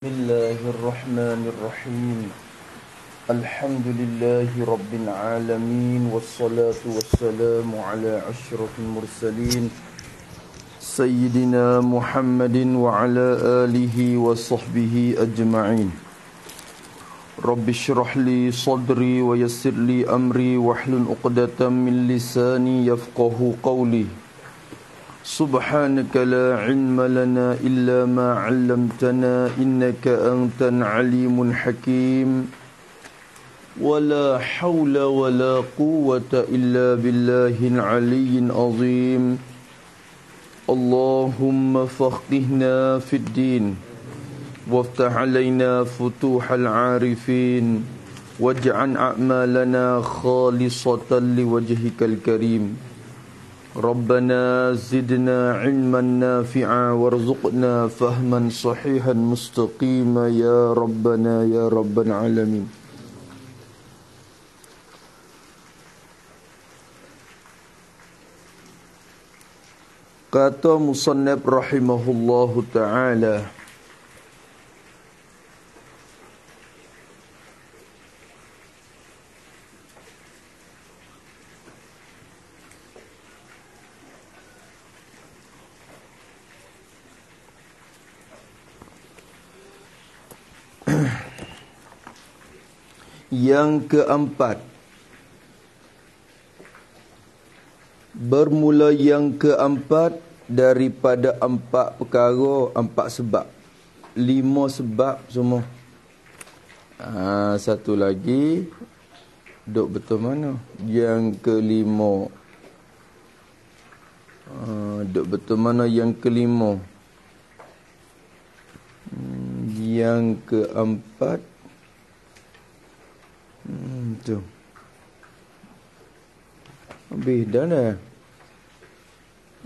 بسم الله الرحمن الرحيم الحمد لله رب العالمين والصلاة والسلام على أشرف المرسلين سيدنا محمد وعلى آله وصحبه أجمعين رب اشرح لي صدري ويسر لي أمري واحلل عقدة من لساني يفقه قولي Subhanaka la ilma lana illa ma 'allamtana innaka antal 'alimul hakim. Wala haula wala quwwata illa billahil 'aliyyil 'azim. Allahumma faqihna fid din waftah 'alaina futuhal 'arifin waj'al a'malana khalisatan liwajhikal karim. ربنا زدنا علما نافعا وارزقنا فهما صحيحا مستقيما يا ربنا يا رب العالمين Kata musannab rahimahullahu ta'ala yang keempat bermula yang keempat daripada empat perkara empat sebab lima sebab semua ha, satu lagi duk betul mana yang kelima ha, ah, duk betul mana yang kelima hmm, yang keempat Hmm, tu. Habis dah dah. Eh,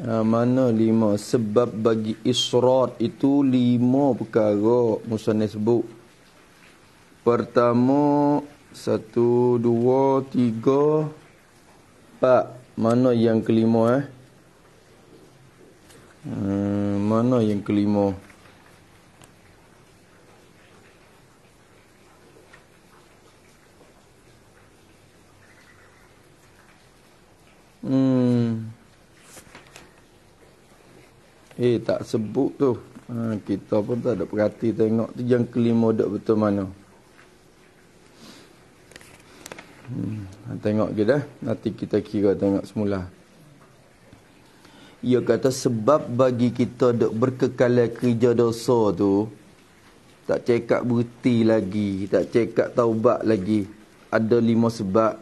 ha, ah, mana lima sebab bagi israt itu lima perkara Musa ni sebut. Pertama satu dua tiga empat mana yang kelima eh? Hmm, mana yang kelima? Hmm. Eh tak sebut tu. Ha, kita pun tak ada perhati tengok tu yang kelima dak betul mana. Hmm, tengok je dah. Nanti kita kira tengok semula. Ia kata sebab bagi kita dak berkekalan kerja dosa tu tak cekak bukti lagi, tak cekak taubat lagi. Ada lima sebab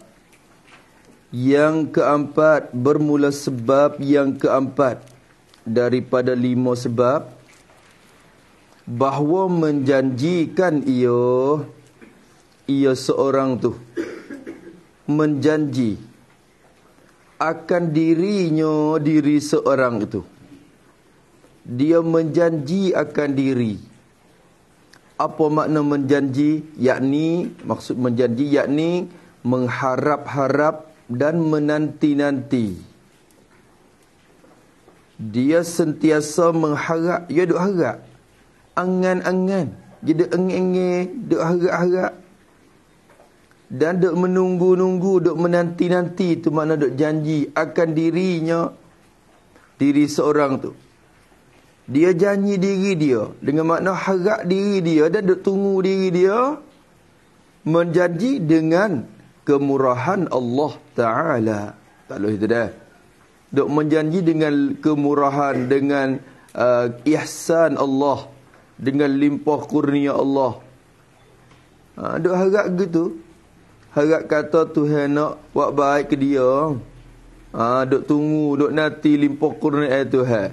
yang keempat bermula sebab yang keempat daripada lima sebab bahawa menjanjikan ia ia seorang tu menjanji akan dirinya diri seorang itu dia menjanji akan diri apa makna menjanji yakni maksud menjanji yakni mengharap-harap dan menanti-nanti. Dia sentiasa mengharap, dia duk harap. Angan-angan, dia duk engeng-engeng, duk harap-harap. Dan duk menunggu-nunggu, duk menanti-nanti tu mana duk janji akan dirinya diri seorang tu. Dia janji diri dia dengan makna harap diri dia dan duk tunggu diri dia menjanji dengan kemurahan Allah Ta'ala. Tak boleh itu dah. Duk menjanji dengan kemurahan, dengan uh, ihsan Allah. Dengan limpah kurnia Allah. Ha, duk harap gitu. Harap kata Tuhan nak buat baik ke dia. Ha, duk tunggu, duk nanti limpah kurnia itu eh, Tuhan.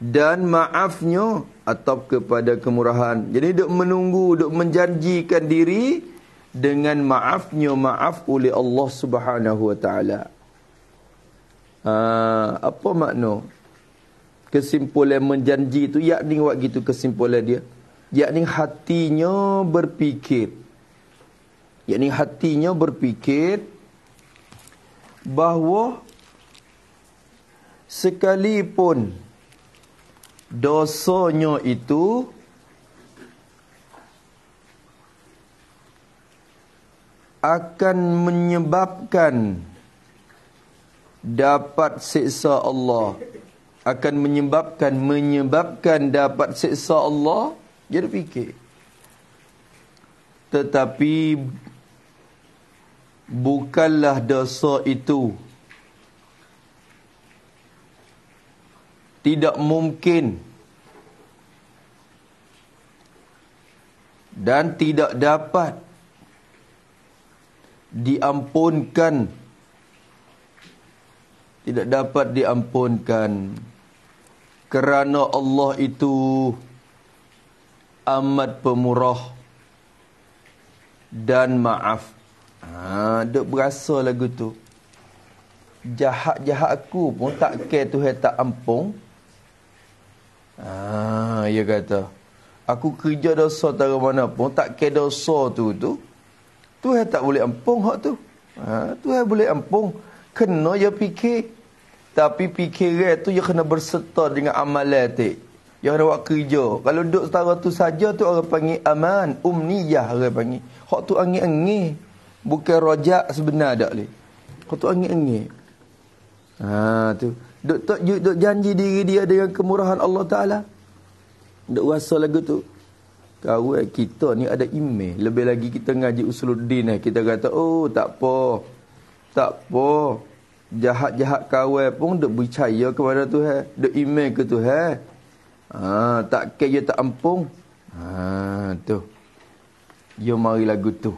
Dan maafnya atap kepada kemurahan. Jadi duk menunggu, duk menjanjikan diri dengan maafnya maaf oleh Allah Subhanahu Wa Taala. Ah, apa makna? Kesimpulan menjanji itu yakni waktu gitu kesimpulan dia. Yakni hatinya berpikir, Yakni hatinya berpikir bahawa sekalipun dosanya itu akan menyebabkan dapat siksa Allah akan menyebabkan menyebabkan dapat siksa Allah dia ada fikir tetapi bukanlah dosa itu tidak mungkin dan tidak dapat diampunkan tidak dapat diampunkan kerana Allah itu amat pemurah dan maaf ha duk berasa lagu tu jahat-jahat aku pun tak ke tu tak ampung ha ia kata aku kerja dosa tak mana pun tak ke dosa tu tu Tuhan tak boleh empung hak tu. Ha, Tuhan boleh empung. Kena ya fikir. Tapi fikiran tu ya kena berserta dengan amalan tu. Ya kena buat kerja. Kalau duduk setara tu saja tu orang panggil aman. Umniyah orang panggil. Hak tu angin-angin. Bukan rojak sebenar tak boleh. Hak tu angin-angin. Ha, tu. Duk, tak, duk, duk janji diri dia dengan kemurahan Allah Ta'ala. Duk rasa lagu tu kau eh, kita ni ada imej lebih lagi kita ngaji usuluddin eh kita kata oh tak apa tak apa jahat-jahat kawal eh. pun dak percaya kepada Tuhan dak imej ke Tuhan ha tak ke dia tak ampun ha tu yo ya, mari gitu. tu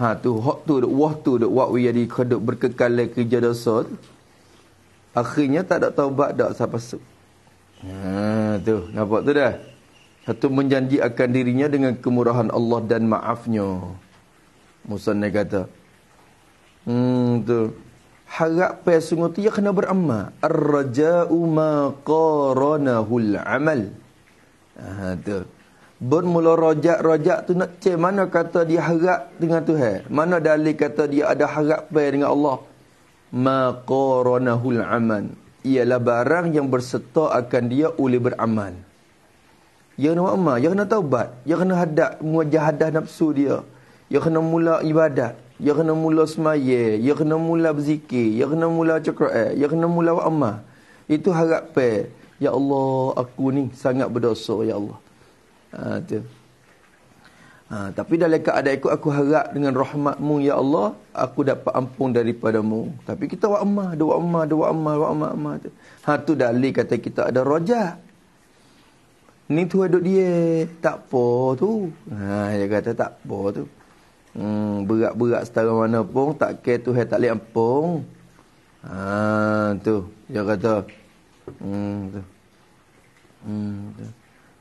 ha tu hak tu dak wah tu dak wak jadi kedok berkekal kerja dosa tu. akhirnya tak ada taubat dak siapa ha tu nampak tu dah satu menjanji akan dirinya dengan kemurahan Allah dan maafnya. Musanna kata. Hmm tu. Harap apa sungguh tu, ia kena beramal. Ar-raja'u maqaranahul amal. Ha, tu. Bermula rojak-rojak tu nak cek mana kata dia harap dengan Tuhan. Mana dalih kata dia ada harap apa dengan Allah. Maqaranahul amal. Ialah barang yang berserta akan dia oleh beramal. Ia ya kena makmal Ia ya kena taubat Ia ya kena hadap Muajahadah nafsu dia Ia kena mula ibadat Ia kena mula semaya Ia kena mula berzikir Ia kena mula cekra'a Ia kena mula wa'amah Itu harap Ya Allah Aku ni sangat berdosa Ya Allah ha, tu. Ha, tapi dalam keadaan aku, aku harap dengan rahmatmu ya Allah aku dapat ampun daripadamu. Tapi kita wa amma, doa amma, doa amma, wa amma amma tu. Ha tu dalil kata kita ada rajak. Ni tu duduk dia tak apa tu. Ha dia kata tak apa tu. Hmm berat-berat setara mana pun tak care tu hai tak leh ampung. Ha tu dia kata hmm tu. Hmm tu.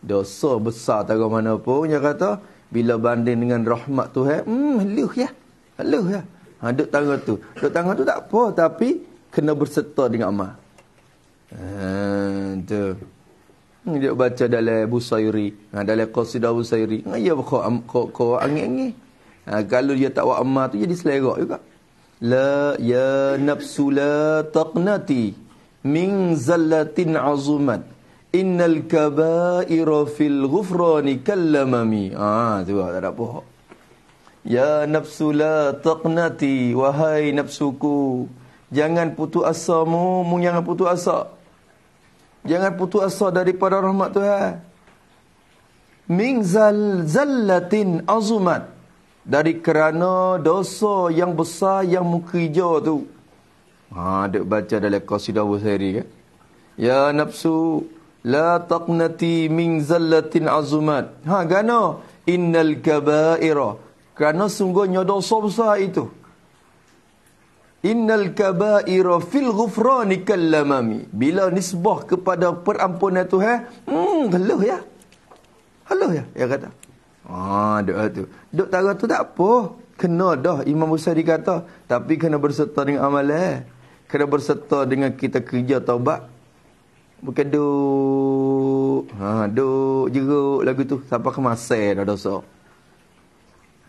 Dosa besar tak mana pun dia kata bila banding dengan rahmat tu hai hmm luh ya. luh ya. Ha duduk tangga tu. Duduk tangga tu tak apa tapi kena berserta dengan amal. Ha tu. Hmm, dia baca dalam busairi ha dalam qasidah busairi ha ya kau kau kau angin-angin ha kalau dia tak buat amal tu jadi selerok juga la ya nafsu la taqnati min zallatin azumat innal kaba'ira fil ghufrani kallamami ha tu lah, tak ada apa ya nafsu la taqnati wahai nafsuku jangan putus asamu mu jangan putus asa Jangan putus asa daripada rahmat Tuhan. Mingzal zallatin azumat. Dari kerana dosa yang besar yang muka hijau tu. Ha, dia baca dalam kasidah Wuhairi kan. Ya nafsu la taqnati min zallatin azumat. Ha, gana innal kabairah. Kerana sungguhnya dosa besar itu. Innal kabaira fil ghufrani kallamami. Bila nisbah kepada perampunan Tuhan, hmm, leluh ya. Leluh ya, ya kata. Haa, ah, doa lah tu. dok tarah tu tak apa. Kena dah, Imam Musa dikata. Tapi kena berserta dengan amal amalan. Eh. Kena berserta dengan kita kerja taubat. Bukan duk. Haa, duk jeruk lagu tu. Sampai kemasai dah dosa.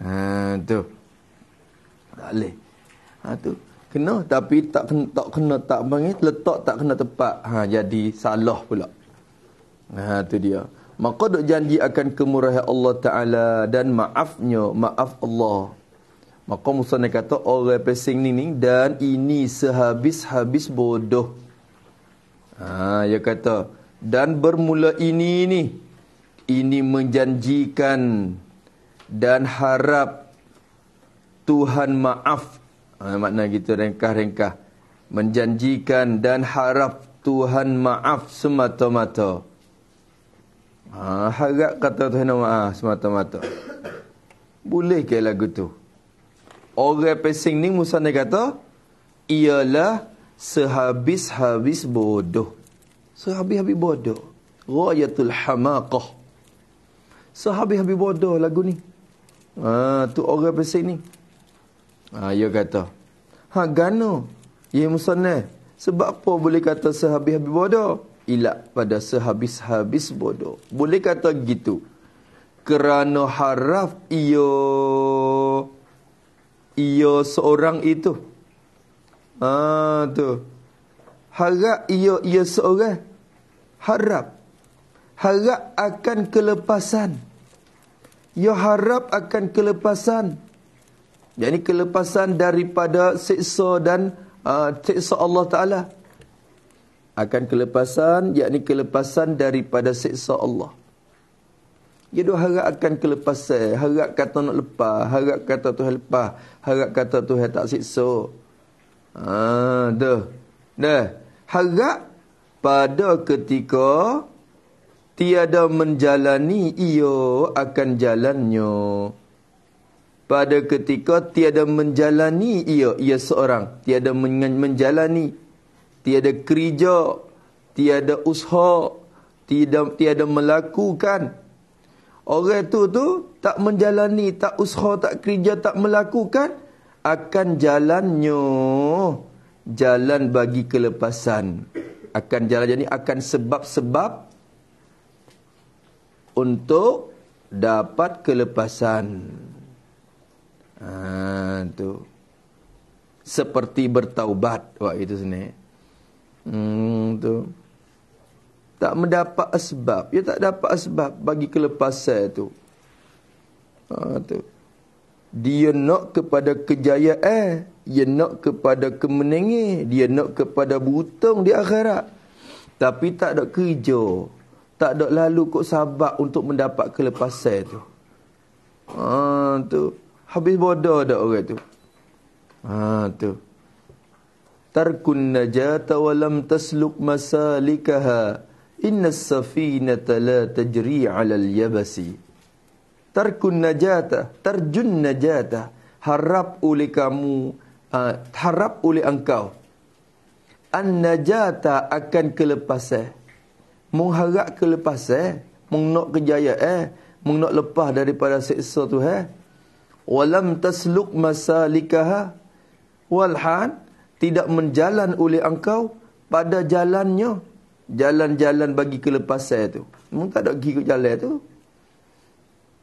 Haa, tu. Tak boleh. Haa, tu kena tapi tak kena tak kena tak panggil letak tak kena tepat ha jadi salah pula ha tu dia maka dok janji akan kemurahan Allah taala dan maafnya maaf Allah maka musanna kata orang pesing ni ni dan ini sehabis-habis bodoh ha dia kata dan bermula ini ni ini menjanjikan dan harap Tuhan maaf Ah, makna kita rengkah-rengkah, Menjanjikan dan harap Tuhan maaf semata-mata ha, Harap kata Tuhan maaf semata-mata Boleh ke lagu tu? Orang pesing ni Musa ni kata Ialah sehabis-habis bodoh Sehabis-habis bodoh Rayatul hamaqah Sehabis-habis bodoh lagu ni ha, Tu orang pesing ni Ha, ia ya kata. Ha, gana. Ya musanah. Sebab apa boleh kata sehabis-habis bodoh? Ilak pada sehabis-habis bodoh. Boleh kata gitu. Kerana haraf ia... Ia seorang itu. Ha, tu. Harap ia, ia seorang. Harap. Harap akan kelepasan. Ia harap akan Kelepasan. Yang kelepasan daripada seksa dan uh, siksa Allah Ta'ala. Akan kelepasan, yang kelepasan daripada seksa Allah. Dia dah harap akan kelepasan. Harap kata nak lepas. Harap kata tu lepas. Harap kata Tuhan tak seksa. Haa, dah. Dah. Harap pada ketika tiada menjalani ia akan jalannya pada ketika tiada menjalani ia ia seorang tiada menjalani tiada kerja tiada usaha tiada tiada melakukan orang tu tu tak menjalani tak usaha tak kerja tak melakukan akan jalannya jalan bagi kelepasan akan jalan jadi akan sebab-sebab untuk dapat kelepasan ha, tu seperti bertaubat wah itu sini hmm tu tak mendapat sebab ya tak dapat sebab bagi kelepasan tu ha, tu dia nak kepada kejayaan eh, dia nak kepada kemenangan dia nak kepada butung di akhirat tapi tak ada kerja tak ada lalu kok sabak untuk mendapat kelepasan tu ha, tu Habis bodoh dah orang tu. Ha tu. Tarkun najata wa lam tasluk masalikaha. Inna safinata la tajri 'ala al-yabasi. Tarkun najata, tarjun najata. Harap oleh kamu, uh, harap oleh engkau. An-najata akan kelepasan. Mengharap kelepasan, mengnok kejayaan, eh? mengnok lepas daripada seksa tu eh? walam tasluk masalikaha walhan tidak menjalan oleh engkau pada jalannya jalan-jalan bagi kelepasan itu mung tak ada gigi ke jalan itu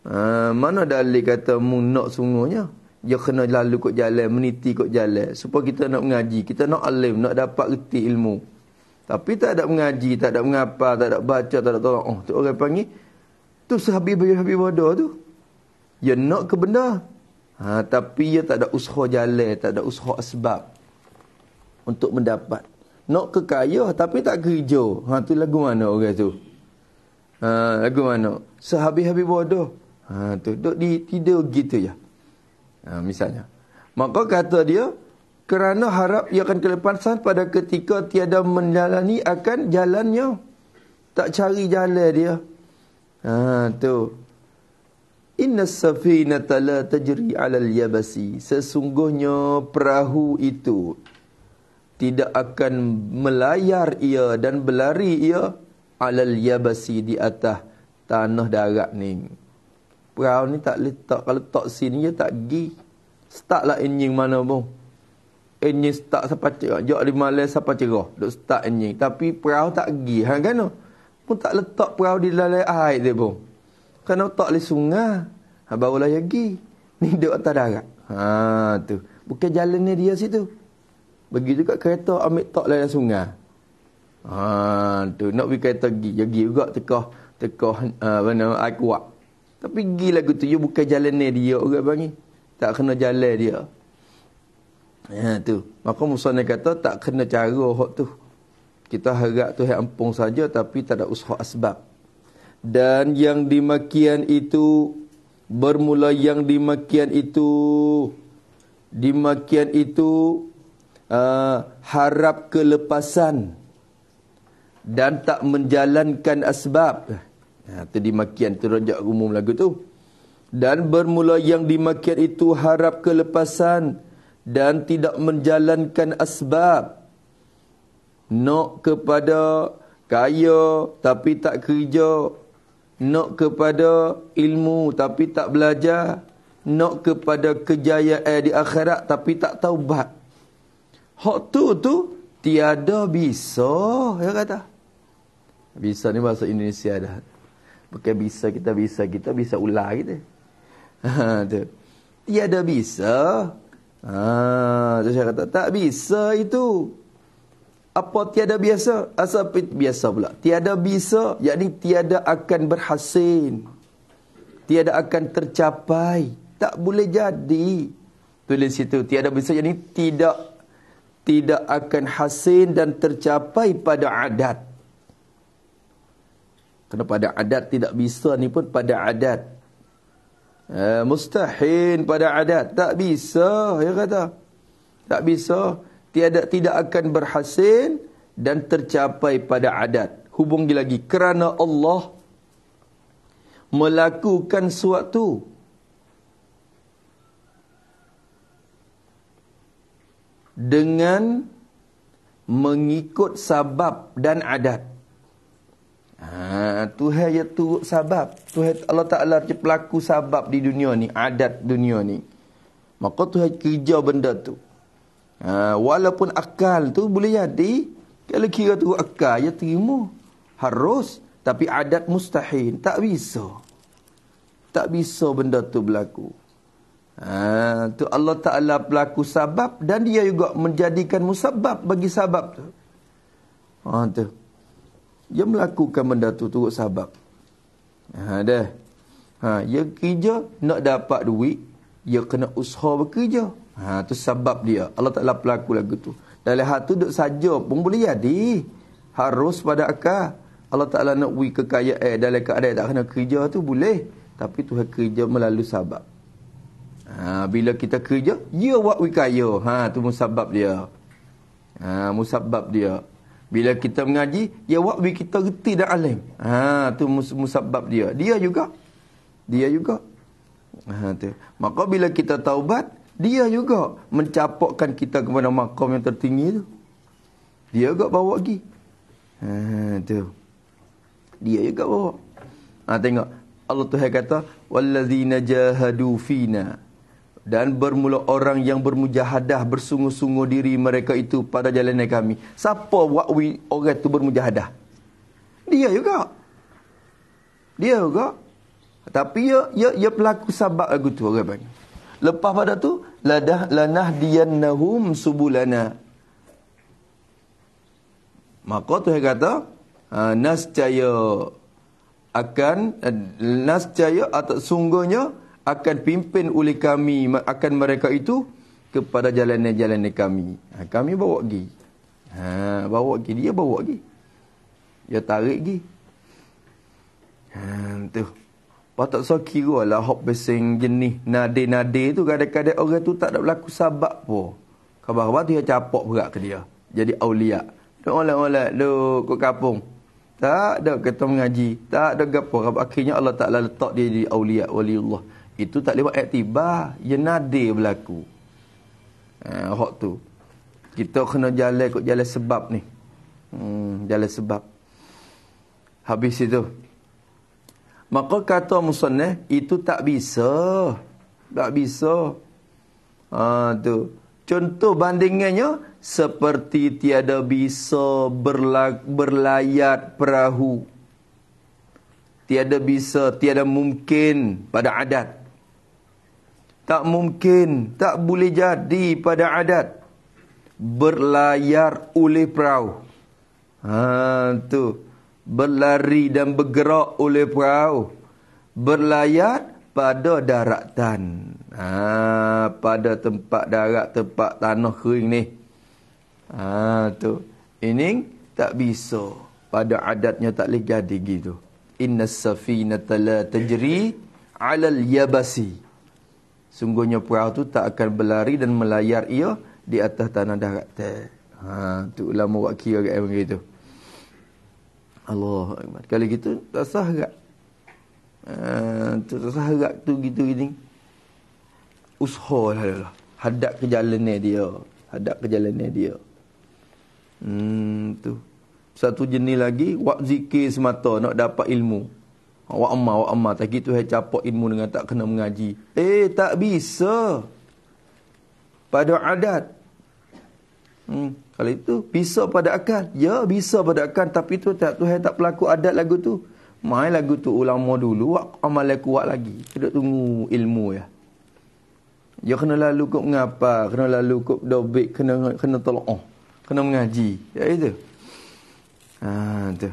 ha, mana dalil kata mung nak sungguhnya dia ya kena lalu kot jalan, meniti kot jalan. Supaya kita nak mengaji, kita nak alim, nak dapat reti ilmu. Tapi tak ada mengaji, tak ada mengapa, tak ada baca, tak ada tolong. Oh, tu orang panggil, tu sahabib-sahabib bodoh tu. Dia ya nak ke benda, Ha, tapi ia tak ada usaha jalan, tak ada usaha sebab untuk mendapat. Nak kekaya tapi tak kerja. Ha, tu lagu mana orang tu? Ha, lagu mana? Sehabis-habis bodoh. Ha, tu duduk di tidur gitu ya. Ha, misalnya. Maka kata dia, kerana harap ia akan kelepasan pada ketika tiada menjalani akan jalannya. Tak cari jalan dia. Ha, tu. Inna safinata la tajri alal yabasi Sesungguhnya perahu itu Tidak akan melayar ia dan berlari ia Alal yabasi di atas tanah darat ni Perahu ni tak letak Kalau letak sini dia tak pergi Start lah enjin mana pun Enjin start sampai cerah Jok di malam sampai cerah Duk start enjin Tapi perahu tak pergi Ha kan no? Pun tak letak perahu di dalam air dia pun kerana otak leh sungai. Ha, barulah pergi. Ni duduk atas darat. Ha, tu. Bukan jalannya dia situ. Pergi juga kereta ambil tak lah sungai. Ha, tu. Nak pergi kereta pergi. Pergi juga tekah. Tekah. Uh, mana, akuak. Tapi pergi lagu tu. Dia bukan jalannya dia orang panggil. Tak kena jalan dia. Ha, tu. Maka Musa ni kata tak kena cara orang tu. Kita harap tu yang ampung saja tapi tak ada usaha asbab dan yang dimakian itu bermula yang dimakian itu dimakian itu uh, harap kelepasan dan tak menjalankan asbab nah itu dimakian terojak umum lagu tu dan bermula yang dimakian itu harap kelepasan dan tidak menjalankan asbab nak kepada kaya tapi tak kerja nak kepada ilmu tapi tak belajar, nak kepada kejayaan eh, di akhirat tapi tak taubat. Hak tu tu tiada bisa, ya kata. Bisa ni bahasa Indonesia dah. Bukan bisa kita bisa kita bisa ular kita. Ha tu. Tiada bisa. Ha, saya kata tak bisa itu apa tiada biasa? Asal biasa pula. Tiada bisa, yakni tiada akan berhasil. Tiada akan tercapai. Tak boleh jadi. Tulis situ. Tiada bisa, yakni tidak tidak akan hasil dan tercapai pada adat. Kena pada adat tidak bisa ni pun pada adat. Eh, mustahin pada adat. Tak bisa, dia kata. Tak bisa. Tak bisa tiada tidak akan berhasil dan tercapai pada adat. Hubungi lagi kerana Allah melakukan suatu dengan mengikut sabab dan adat. Ha, tu ya turut sabab. Tuhan Allah Ta'ala dia pelaku sabab di dunia ni. Adat dunia ni. Maka Tuhan kerja benda tu. Ha, walaupun akal tu boleh jadi. Kalau kira tu akal, ya terima. Harus. Tapi adat mustahil. Tak bisa. Tak bisa benda tu berlaku. Ha, tu Allah Ta'ala berlaku sebab dan dia juga menjadikan musabab bagi sebab tu. Ha, tu. Dia melakukan benda tu turut sabab. Ha, dah. Ha, dia kerja nak dapat duit, dia kena usaha bekerja. Ha, tu sebab dia. Allah Ta'ala pelaku lagu tu. Dari hal tu duduk saja pun boleh jadi. Harus pada akal. Allah Ta'ala nak wui kekayaan eh, dalam keadaan tak kena kerja tu boleh. Tapi tu kerja melalui sebab. Ha, bila kita kerja, ya buat wui kaya. Ha, tu musabab dia. Ha, musabab dia. Bila kita mengaji, ya buat wui kita reti dan alim. Ha, tu mus musabab dia. Dia juga. Dia juga. Ha, tu. Maka bila kita taubat, dia juga mencapokkan kita kepada makam yang tertinggi tu. Dia juga bawa pergi. Ha, tu. Dia juga bawa. Ha, tengok. Allah Tuhan kata, وَالَّذِينَ جَاهَدُوا فِينَا dan bermula orang yang bermujahadah bersungguh-sungguh diri mereka itu pada jalan kami. Siapa wakwi orang itu bermujahadah? Dia juga. Dia juga. Tapi ia, ya, ia, ya, ia ya pelaku sabak lagu tu orang panggil. Lepas pada tu ladah lanah diyannahum subulana. Maka Tuhan kata ha, nascaya akan nascaya atau sungguhnya akan pimpin oleh kami akan mereka itu kepada jalan-jalan kami. Ha, kami bawa pergi. Ha, bawa pergi dia bawa pergi. Dia tarik pergi. Hmm, tu. Patut so kira lah hok besing jenis nadi-nadi tu kadang-kadang orang tu tak ada berlaku sabak pun. Khabar-khabar tu dia capok berat ke dia. Jadi awliya. Duk olak-olak, duk ke kapung. Tak ada ketua mengaji. Tak ada gapa. Khabar akhirnya Allah Ta'ala letak dia di awliya waliullah. Itu tak lewat aktibah. Ya nadi berlaku. Eh, ah, hok tu. Kita kena jalan Kau jalan sebab ni. Hmm, jalan sebab. Habis itu, Maka kata musannah itu tak bisa. Tak bisa. Ha tu. Contoh bandingannya seperti tiada bisa berla berlayar perahu. Tiada bisa, tiada mungkin pada adat. Tak mungkin, tak boleh jadi pada adat berlayar oleh perahu. Ha tu berlari dan bergerak oleh perahu berlayar pada daratan ha, pada tempat darat tempat tanah kering ni ha, tu ini tak bisa pada adatnya tak boleh jadi gitu inna safinata la tajri alal yabasi sungguhnya perahu tu tak akan berlari dan melayar ia di atas tanah darat. ha tu ulama wakil kira kat begitu Allah Akbar. Kalau gitu tak sah harap. Uh, tak sah harap tu gitu ini Ushol halalah. Lah. Hadap ke jalan dia. Hadap ke jalan dia. Hmm tu. Satu jenis lagi wak zikir semata nak dapat ilmu. Wak amma wak amma tak gitu hai capok ilmu dengan tak kena mengaji. Eh tak bisa. Pada adat. Hmm. Kalau itu bisa pada akal. Ya, bisa pada akal. Tapi tu tak tu tak pelaku adat lagu tu. Main lagu tu ulama dulu. Wak amal kuat lagi. Kita tunggu ilmu ya. Ya kena lalu kok ngapa? Kena lalu kok dobit? Kena kena tolong? Oh. Kena mengaji. Ya itu. Ha, tu.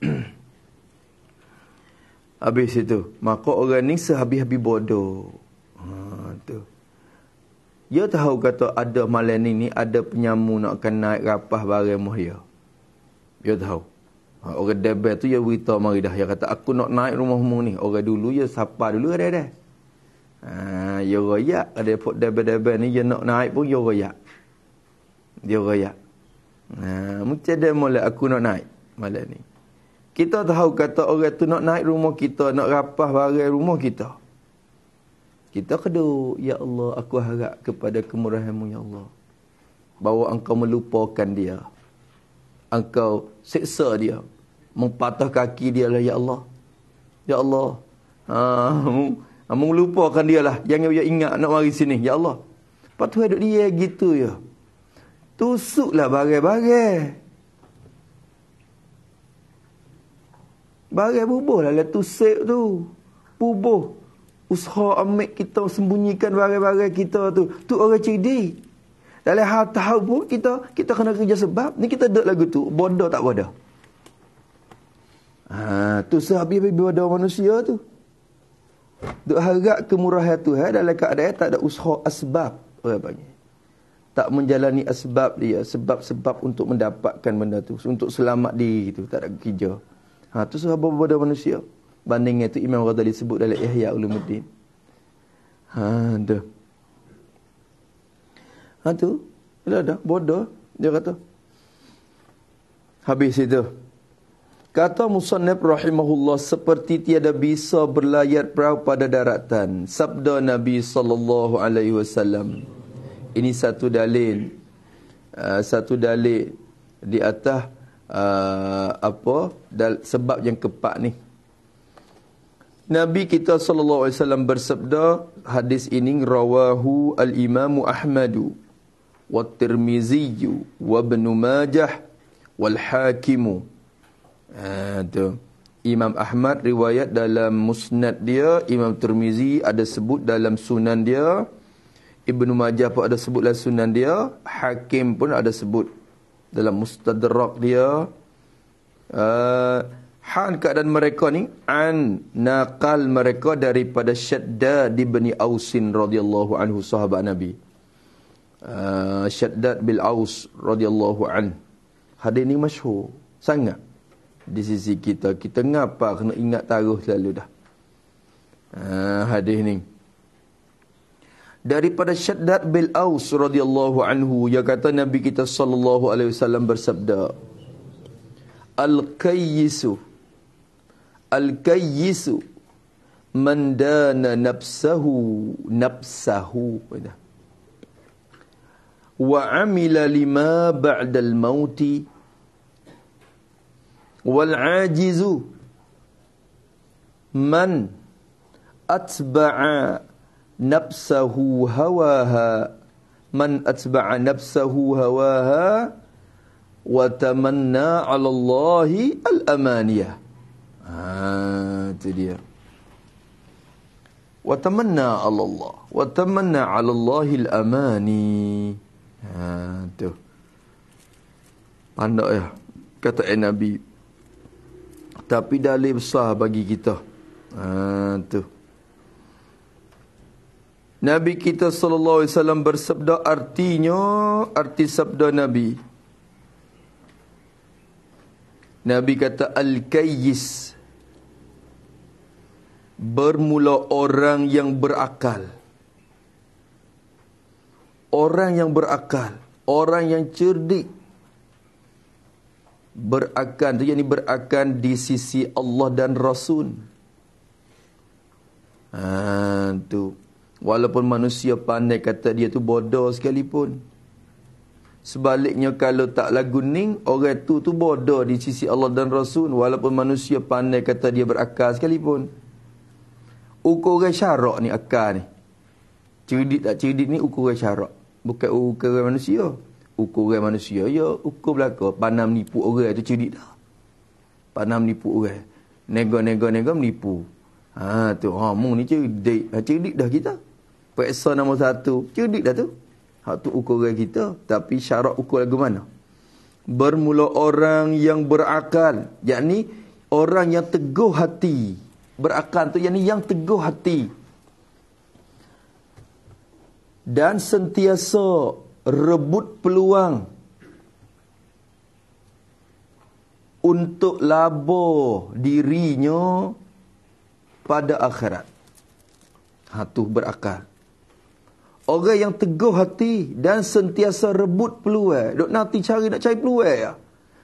Habis itu. Maka orang ni sehabis-habis bodoh. Ha, tu. Dia tahu kata ada malam ini ada penyamu nak kena naik rapah barang muhya. Dia tahu. Ha, orang debel tu dia berita mari dah. Dia kata aku nak naik rumah mu ni. Orang dulu dia sapa dulu ada ada. Ha, dia royak. Ada pok debel-debel ni dia nak naik pun dia royak. Dia royak. Ha, macam dia mula aku nak naik malam ni. Kita tahu kata orang tu nak naik rumah kita. Nak rapah barang rumah kita. Kita keduk, Ya Allah, aku harap kepada kemurahanmu, Ya Allah. Bahawa engkau melupakan dia. Engkau seksa dia. Mempatah kaki dia lah, Ya Allah. Ya Allah. Ha, ha melupakan dia lah. yang dia ingat nak mari sini, Ya Allah. Lepas tu ada dia gitu, Ya. Tusuklah bagai-bagai. Bagai bubuh lah, lah tusuk tu. Bubuh usaha amik kita sembunyikan barang-barang kita tu. Tu orang cerdik. Dalam hal tahu pun kita kita kena kerja sebab. Ni kita duduk lagu tu. Bodoh tak bodoh. Ha, tu sehabis-habis bodoh manusia tu. tu harap kemurahan tu. Ha, dalam keadaan tak ada usaha asbab. Orang panggil. Tak menjalani asbab dia. Sebab-sebab untuk mendapatkan benda tu. Untuk selamat diri tu. Tak ada kerja. Ha, tu sehabis-habis bodoh manusia. Bandingnya itu Imam Ghazali sebut dalam Ihya Ulumuddin. Ha, ada. Ha tu. Bila dah bodoh dia kata. Habis itu. Kata Musannif rahimahullah seperti tiada bisa berlayar perahu pada daratan. Sabda Nabi sallallahu alaihi wasallam. Ini satu dalil. Uh, satu dalil di atas uh, apa sebab yang kepak ni. Nabi kita sallallahu alaihi wasallam bersabda hadis ini rawahu al-Imam Ahmad wa Tirmizi wa Ibn Majah wal Hakim. Ha, Imam Ahmad riwayat dalam musnad dia, Imam Tirmizi ada sebut dalam sunan dia, Ibn Majah pun ada sebut dalam sunan dia, Hakim pun ada sebut dalam mustadrak dia. Uh, Han keadaan mereka ni an naqal mereka daripada di bin Ausin, radhiyallahu anhu sahabat Nabi. Uh, ah, Syaddad bin Aus radhiyallahu an. Hadis ni masyhur sangat di sisi kita. Kita ngapa kena ingat taruh selalu dah. Uh, hadis ni daripada Syaddad bin Aus radhiyallahu anhu ya kata Nabi kita sallallahu alaihi wasallam bersabda Al-Kayyisu Al-kayyisu man dana nafsahu nafsahu wa amila lima ba'dal mauti wal ajizu man atba'a nafsahu hawaha man atba'a nafsahu hawaha wa tamanna 'ala Allahi al-amaniyah Ha, itu dia. Wa tamanna 'ala Allah, wa tamanna 'ala Allah amani Ha, tu. Pandak ya. Eh, kata eh, Nabi. Tapi dalil besar bagi kita. Ha, tu. Nabi kita sallallahu alaihi wasallam bersabda artinya arti sabda Nabi. Nabi kata Al-Kayyis Bermula orang yang berakal Orang yang berakal Orang yang cerdik Berakan Itu yang ini berakan di sisi Allah dan Rasul Ha, tu. Walaupun manusia pandai kata dia tu bodoh sekalipun Sebaliknya kalau tak lagu ning Orang tu tu bodoh di sisi Allah dan Rasul Walaupun manusia pandai kata dia berakal sekalipun ukur Ukuran syarak ni akal ni Cerdik tak cerdik ni ukur ukuran syarak Bukan ukuran manusia ukur Ukuran manusia ya ukur belakang Panam nipu orang tu cerdik dah Panam nipu orang Nego-nego-nego menipu Ha tu ha mu ni cerdik ha, Cerdik dah kita Peksa nombor satu Cerdik dah tu Hak tu ukuran kita. Tapi syarat ukur lagu mana? Bermula orang yang berakal. Yakni orang yang teguh hati. Berakal tu yakni yang teguh hati. Dan sentiasa rebut peluang untuk labo dirinya pada akhirat. Hatuh berakal. Orang yang teguh hati dan sentiasa rebut peluang. Duk nanti cari nak cari peluang. Ya?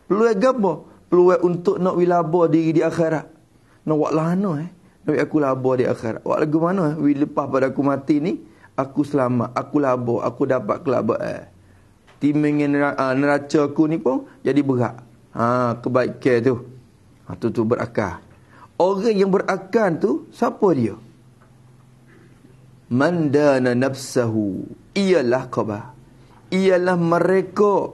Peluang apa? Peluang untuk nak wilabah diri di akhirat. Nak no, buat lana eh. Nak no, aku labah di akhirat. Buat lagu mana eh. Lepas pada aku mati ni. Aku selamat. Aku labah. Aku dapat kelabat eh. Timing ah, neraca aku ni pun jadi berat. Ha, kebaikan tu. Ha, tu tu Orang yang berakal tu, siapa dia? mandana nafsahu ialah qabah iyalah mereka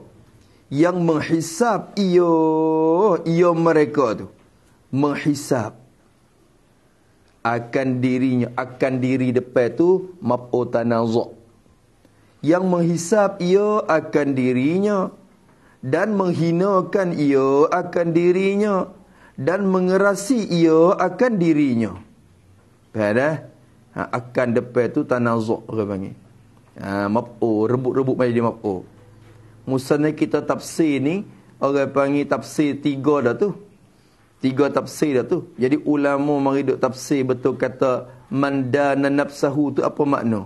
yang menghisap iyo iyo mereka tu menghisap akan dirinya akan diri depan tu mapo tanazuk yang menghisap iyo akan dirinya dan menghinakan iyo akan dirinya dan mengerasi iyo akan dirinya pada ha, akan depan tu tanazuk ke panggil. Ha, mapu, rebut-rebut macam dia mapu. Musanya kita tafsir ni, orang panggil tafsir tiga dah tu. Tiga tafsir dah tu. Jadi ulama mari duk tafsir betul kata mandana nafsahu tu apa makna?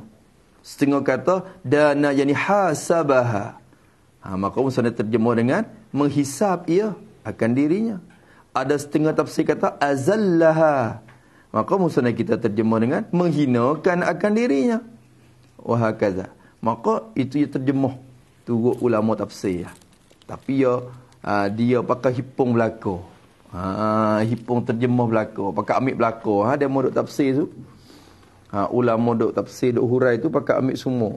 Setengah kata dana yani hasabaha. Ha, maka musanya terjemah dengan menghisap ia akan dirinya. Ada setengah tafsir kata azallaha. Maka musnah kita terjemah dengan menghinakan akan dirinya. Wahakaza. Maka itu ia terjemah. Turut ulama tafsir. Ya. Tapi ya, uh, dia pakai hipung belakang. Ha, ah, hipung terjemah belakang. Pakai ambil belakang. Ha, ah, dia mau tafsir tu. Ha, ulama duk tafsir, duk hurai tu pakai ambil semua.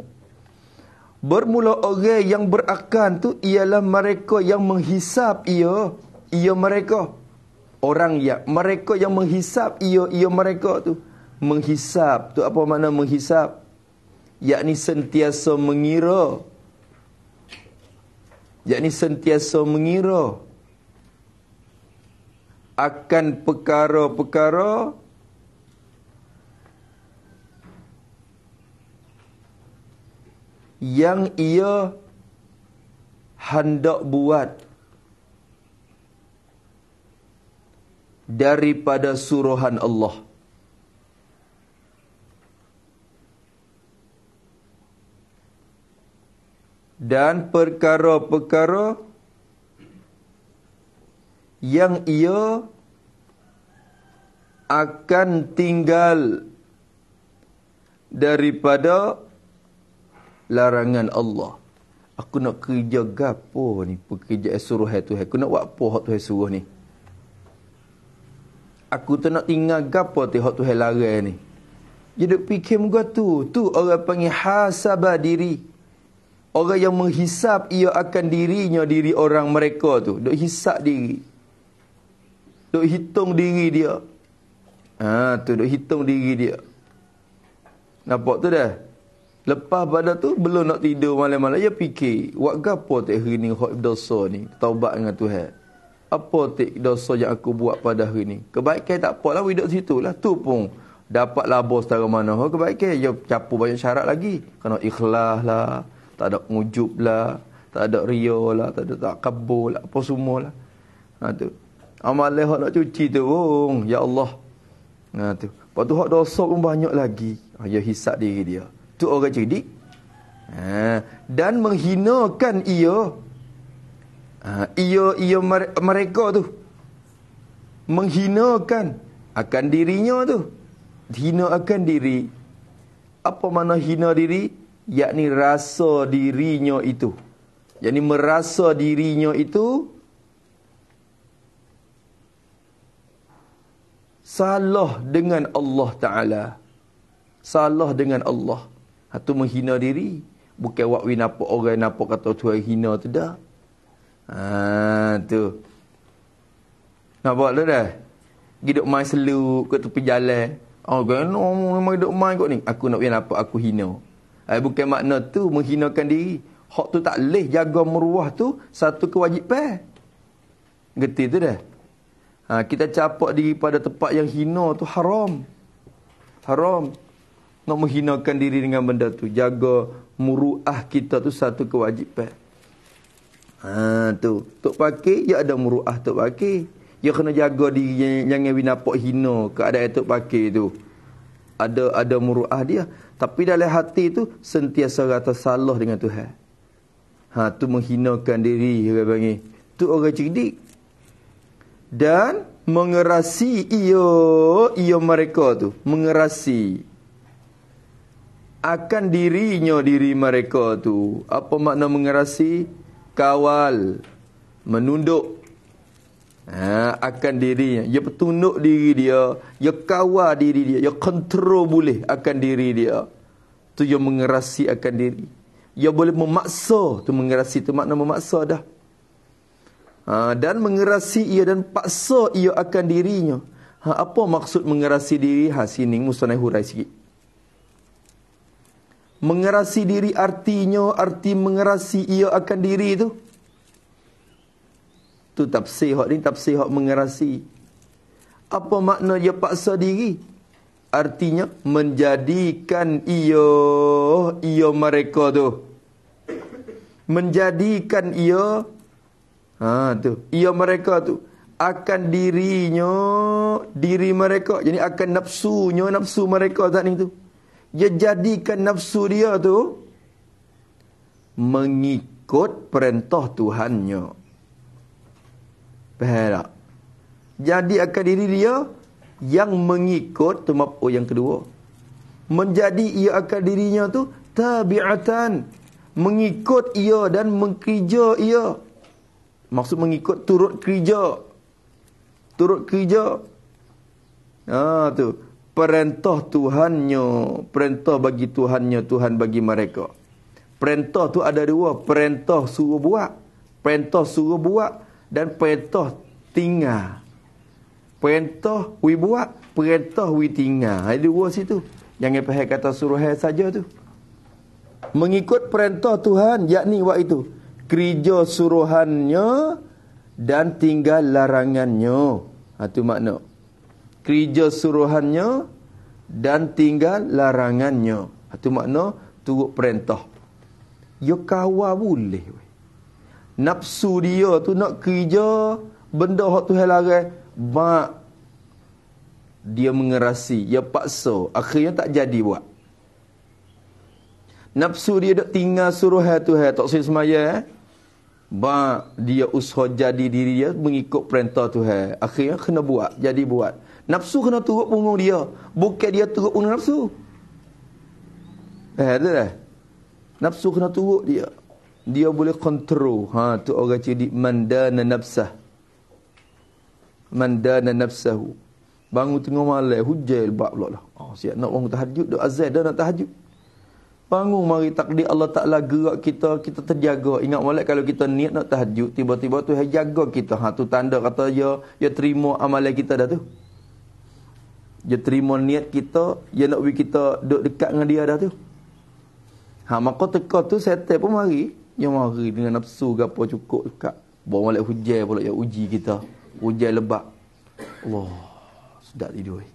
Bermula orang yang berakan tu ialah mereka yang menghisap ia. Ia mereka. Mereka orang yang mereka yang menghisap ia ia mereka tu menghisap tu apa mana menghisap yakni sentiasa mengira yakni sentiasa mengira akan perkara-perkara yang ia hendak buat daripada suruhan Allah dan perkara-perkara yang ia akan tinggal daripada larangan Allah. Aku nak kerja gapo ni? Pekerjaan suruh hai tu hai. Aku nak buat apa hak tu hai suruh ni? aku tu nak tinggal gapo ti hok Tuhan larang ni. Jadi fikir muka tu, tu orang panggil hasaba diri. Orang yang menghisap ia akan dirinya diri orang mereka tu, dok hisap diri. Dok hitung diri dia. Ha tu dok hitung diri dia. Nampak tu dah. Lepas pada tu belum nak tidur malam-malam ya fikir, wak gapo tak hari ni hok dosa ni, taubat dengan Tuhan apa tik dosa yang aku buat pada hari ni kebaikan tak apa lah hidup situ lah tu pun dapat labur setara mana oh, kebaikan dia capu banyak syarat lagi kena ikhlas lah tak ada ngujub lah tak ada ria lah tak ada tak kabur lah apa semua lah ha, tu amal lehak nak cuci tu pun ya Allah ha, tu lepas tu hak dosa pun banyak lagi ha, dia ya hisap diri dia tu orang cerdik ha, dan menghinakan ia Ah, ia ia mereka tu menghinakan akan dirinya tu hina akan diri apa mana hina diri yakni rasa dirinya itu yakni merasa dirinya itu salah dengan Allah taala salah dengan Allah hatu menghina diri bukan wak winapa orang napa kata tu hina tidak Ha tu. Nak buat tu dah. hidup main seluk ke tepi jalan. Oh, kena memang hidup main kot ni. Aku nak biar apa aku hina. Ay, eh, bukan makna tu menghinakan diri. Hak tu tak leh jaga meruah tu satu kewajipan. Gerti tu dah. Ha, kita capak diri pada tempat yang hina tu haram. Haram. Nak menghinakan diri dengan benda tu. Jaga muruah kita tu satu kewajipan. Ha tu, tok pakai ya ada muruah tok pakai. ya kena jaga diri jangan binapak hina keadaan tok pakai tu. Ada ada muruah dia, tapi dalam hati tu sentiasa rasa salah dengan Tuhan. Ha tu menghinakan diri dia panggil. Tu orang cerdik. Dan mengerasi ia ia mereka tu, mengerasi akan dirinya diri mereka tu. Apa makna mengerasi? kawal menunduk ha, akan dirinya dia bertunduk diri dia dia kawal diri dia dia kontrol boleh akan diri dia tu dia mengerasi akan diri dia boleh memaksa tu mengerasi tu makna memaksa dah ha, dan mengerasi ia dan paksa ia akan dirinya ha, apa maksud mengerasi diri ha sini musnahurai sikit Mengerasi diri artinya arti mengerasi ia akan diri itu, Tu tafsir hak ini tafsir hak mengerasi. Apa makna dia paksa diri? Artinya menjadikan ia ia mereka tu. Menjadikan ia ha tu, ia mereka tu akan dirinya diri mereka jadi akan nafsunya nafsu mereka tak ni tu dia jadikan nafsu dia tu mengikut perintah Tuhannya. Faham Jadi akan diri dia yang mengikut tu mapu oh, yang kedua. Menjadi ia akan dirinya tu tabiatan. Mengikut ia dan mengkerja ia. Maksud mengikut turut kerja. Turut kerja. Ah ha, tu perintah Tuhannya, perintah bagi Tuhannya, Tuhan bagi mereka. Perintah tu ada dua, perintah suruh buat, perintah suruh buat dan perintah tinggal. Perintah we buat, perintah we tinggal. Ada dua situ. Jangan pahal kata suruh saja tu. Mengikut perintah Tuhan, yakni buat itu. Kerja suruhannya dan tinggal larangannya. Itu ha, makna kerja suruhannya dan tinggal larangannya. Itu makna turut perintah. Ya kawa boleh. We. Nafsu dia tu nak kerja benda hak tu helare. Mak dia mengerasi. Ya paksa. Akhirnya tak jadi buat. Nafsu dia dok tinggal suruh hal tu hal. Tak sini semaya. Eh? Ba, dia usaha jadi diri dia mengikut perintah tu Tuhan. Akhirnya kena buat, jadi buat. Nafsu kena turut punggung dia. Bukan dia turut punggung nafsu. Eh, betul lah. Nafsu kena turut dia. Dia boleh kontrol. Ha, tu orang cedik. Mandana nafsah. Mandana nafsahu. Bangun tengah malam. Hujjah lebat pula lah. Oh, siap nak bangun tahajud. Duk azad dah nak tahajud. Bangun mari takdir Allah Ta'ala gerak kita, kita terjaga. Ingat malam kalau kita niat nak tahajud, tiba-tiba tu yang jaga kita. Ha, tu tanda kata ya, ya terima amalan kita dah tu dia terima niat kita, dia nak bagi kita duduk dekat dengan dia dah tu. Ha, maka teka tu setel pun mari. Dia mari dengan nafsu ke apa cukup dekat. Bawa malik hujan pula yang uji kita. Hujan lebat. Allah, sedap tidur. Eh,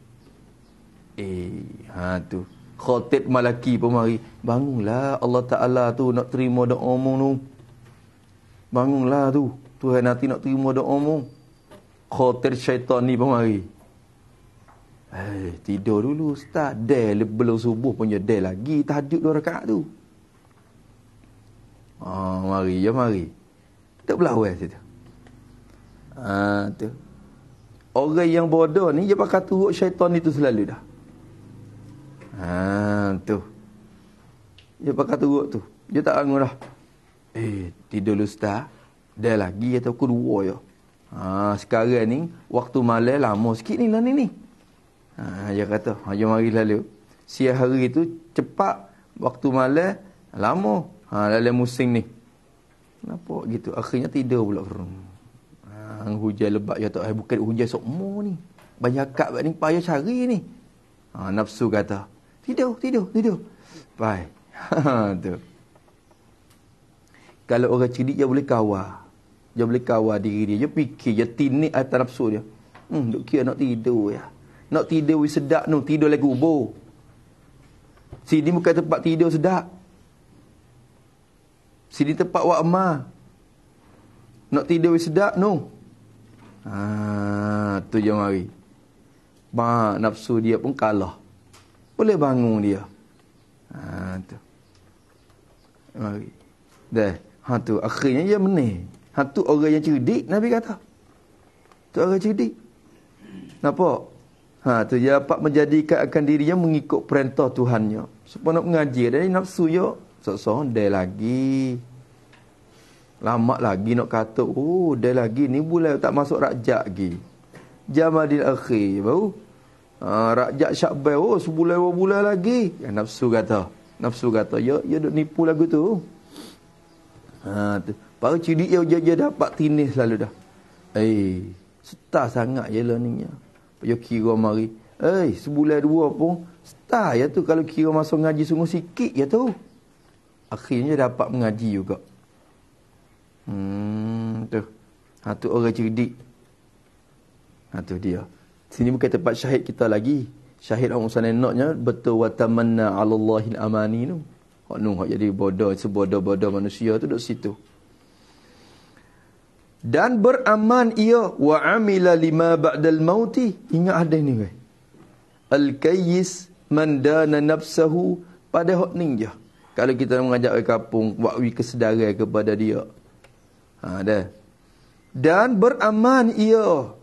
eh ha tu. Khotib malaki pun mari. Bangunlah Allah Ta'ala tu nak terima doa omong. tu. Bangunlah tu. Tuhan nanti nak terima doa omong. Khotib syaitan ni pun mari. Hei, eh, tidur dulu ustaz. Dia belum subuh punya dia lagi tahajud dua rakaat tu. Ah, oh, mari ya mari. Tak belah wei situ. Ah, tu. Orang yang bodoh ni dia pakai turut syaitan itu selalu dah. Ah, tu. Dia pakai turut tu. Dia tak bangun dah. Eh, tidur dulu ustaz. Dia lagi atau aku dua ya. Ah, sekarang ni waktu malam lama sikit ni lah ni ni. Ha, dia kata, ha, jom mari lalu. Siang hari itu cepat. Waktu malam, lama. Ha, dalam musim ni. Kenapa gitu? Akhirnya tidur pula. Ha, hujan lebat ya, tak. Eh, bukan hujan sokmo ni. Banyak kat ni, payah cari ni. Ha, nafsu kata, tidur, tidur, tidur. Baik. Ha, tu. Kalau orang cedik, dia boleh kawal. Dia boleh kawal diri dia. Dia fikir, dia tinik atas nafsu dia. Hmm, duk kira nak tidur ya. Nak tidur sedak tu, tidur lagi kubur. Sini bukan tempat tidur sedak. Sini tempat wak emah. Nak tidur sedak tu. Ah, ha, tu jom hari. Ba, nafsu dia pun kalah. Boleh bangun dia. Ha, tu. Mari. Dah. Ha, tu. Akhirnya dia menih. Ha, tu orang yang cerdik, Nabi kata. Tu orang cerdik. Nampak? Ha tu dia ya, dapat menjadikan akan dirinya mengikut perintah Tuhannya. Siapa nak mengaji dari nafsu yo, ya. sok-sok dah lagi. Lama lagi nak kata, oh dah lagi ni boleh tak masuk rakjak lagi. Jamadil akhir baru. Ha, rakjak syakbal, oh sebulan dua bulan lagi. Ya, nafsu kata. Nafsu kata, yo, ya, ya duk nipu lagu tu. Ha, tu. Baru ciri dia, dia, dapat tinis lalu dah. Eh, setah sangat je lah ni. Ya. Dia kira mari. Eh, sebulan dua pun. Setah ya tu kalau kira masuk ngaji sungguh sikit ya tu. Akhirnya dapat mengaji juga. Hmm, tu. Ha, tu orang cerdik. Ha, tu dia. Sini bukan tempat syahid kita lagi. Syahid Abu Musa Nenoknya, betul wa tamanna alallahil amani tu. Hak nung, hak jadi bodoh, sebodoh-bodoh manusia tu duduk situ dan beraman ia wa amila lima ba'dal mauti ingat ada ni weh al kayyis man dana nafsahu pada hot ning je kalau kita mengajak ke kampung buat wi kesedaran kepada dia ha dah dan beraman ia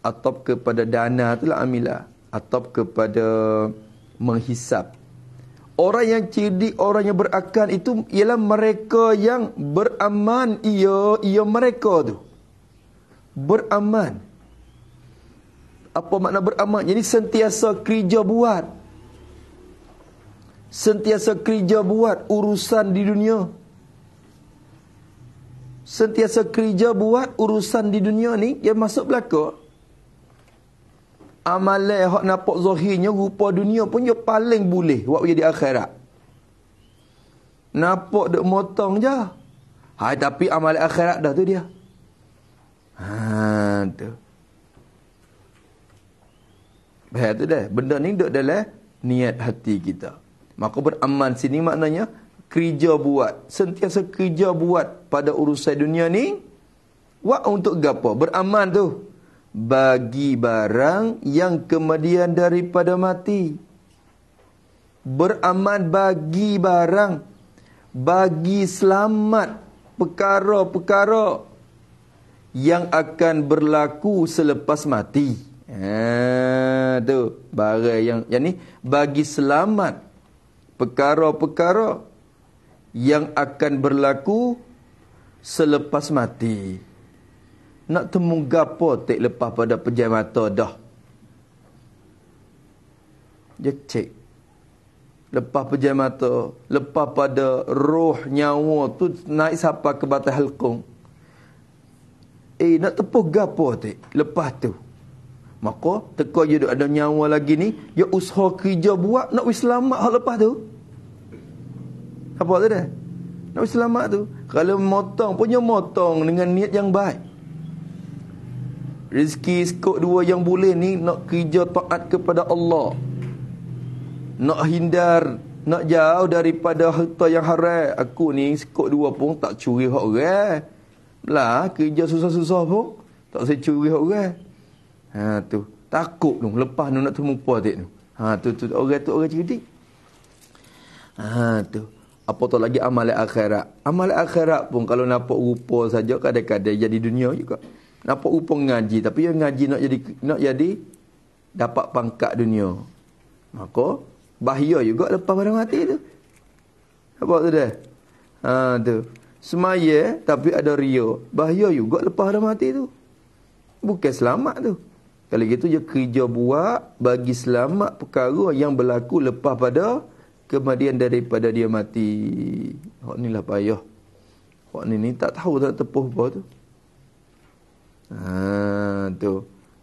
atop kepada dana itulah amila atop kepada menghisap Orang yang cerdik, orang yang berakal itu ialah mereka yang beraman ia, ia mereka tu. Beraman. Apa makna beraman? Jadi sentiasa kerja buat. Sentiasa kerja buat urusan di dunia. Sentiasa kerja buat urusan di dunia ni dia masuk belakang amalan hak nampak zahirnya rupa dunia pun dia paling boleh buat dia di akhirat. Nampak dek motong je. Hai tapi amalan akhirat dah tu dia. Ha tu. Baik tu dah. Benda ni dek dalam niat hati kita. Maka beraman sini maknanya kerja buat. Sentiasa kerja buat pada urusan dunia ni. Wah untuk gapo beraman tu bagi barang yang kemudian daripada mati. Beramat bagi barang, bagi selamat perkara-perkara yang akan berlaku selepas mati. Ha, tu barang yang yang ni bagi selamat perkara-perkara yang akan berlaku selepas mati nak temu gapo tek lepas pada pejam mata dah. Dia cek. Lepas pejam mata, lepas pada roh nyawa tu naik sapa ke batas halqung. Eh, nak tepuk gapo tek lepas tu. Maka, teka je ada nyawa lagi ni, dia usaha kerja buat nak selamat hal lepas tu. Apa tu dah? Nak selamat tu. Kalau motong, punya motong dengan niat yang baik. Rezeki sekut dua yang boleh ni Nak kerja taat kepada Allah Nak hindar Nak jauh daripada harta yang haram Aku ni sekut dua pun tak curi orang Lah kerja susah-susah pun Tak saya curi orang Ha tu Takut tu Lepas tu nak temu tu tu Ha tu tu Orang tu orang cerdik Ha tu apa tu lagi amal akhirat. Amal akhirat pun kalau nampak rupa saja kadang-kadang jadi dunia juga nampak rupa ngaji tapi yang ngaji nak jadi nak jadi dapat pangkat dunia maka bahaya juga lepas pada mati tu apa tu dah ha tu semaya tapi ada ria bahaya juga lepas pada mati tu bukan selamat tu kalau gitu dia kerja buat bagi selamat perkara yang berlaku lepas pada kemudian daripada dia mati. Hak inilah payah. Hak ni ni tak tahu tak tepuh apa tu. Ha tu.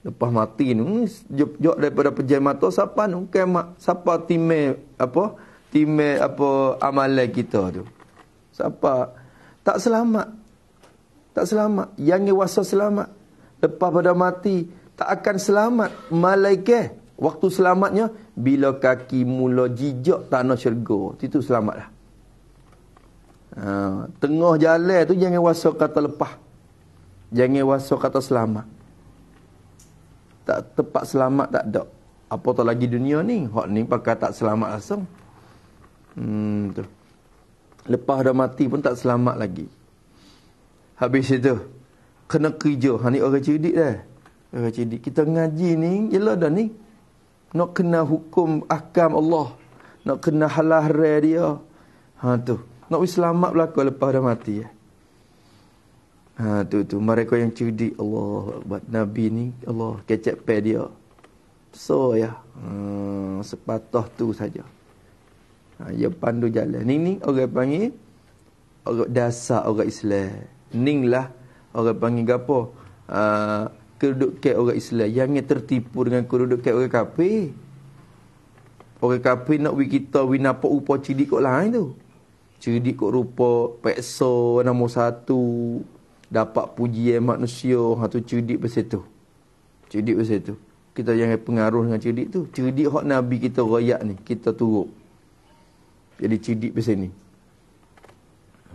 Lepas mati ni hmm, jok daripada pejam mata siapa nu kemak siapa timai apa timai apa amalan kita tu. Siapa tak selamat. Tak selamat yang dewasa selamat. Lepas pada mati tak akan selamat malaikat. Waktu selamatnya bila kaki mula jijak tanah syurga. Itu selamatlah. Ha, tengah jalan tu jangan wasa kata lepas Jangan waso kata selamat. Tak tepat selamat tak ada. Apa tu lagi dunia ni? Hak ni pakai tak selamat langsung. Hmm tu. Lepas dah mati pun tak selamat lagi. Habis itu. Kena kerja. Ha ni orang cerdik dah. Orang cerdik. Kita ngaji ni. Yelah dah ni. Nak kena hukum akam Allah. Nak kena halah dia. Ha tu. Nak selamat belakang lepas dah mati. Eh? Ha tu tu mereka yang cerdik Allah buat nabi ni Allah kecek pe dia. So ya. Ha, sepatah tu saja. Ha dia pandu jalan. Ning ni orang panggil orang dasar orang Islam. Ning lah orang panggil gapo? Ha keruduk ke orang Islam yang tertipu dengan keruduk ke orang kafir. Orang kafir nak bagi kita bagi nampak rupa cerdik kok lain tu. Cerdik kok rupa peksa nama satu dapat pujian manusia atau tu cerdik pasal tu cerdik pasal tu kita jangan pengaruh dengan cerdik tu cerdik hak nabi kita royak ni kita turuk jadi cerdik pasal ni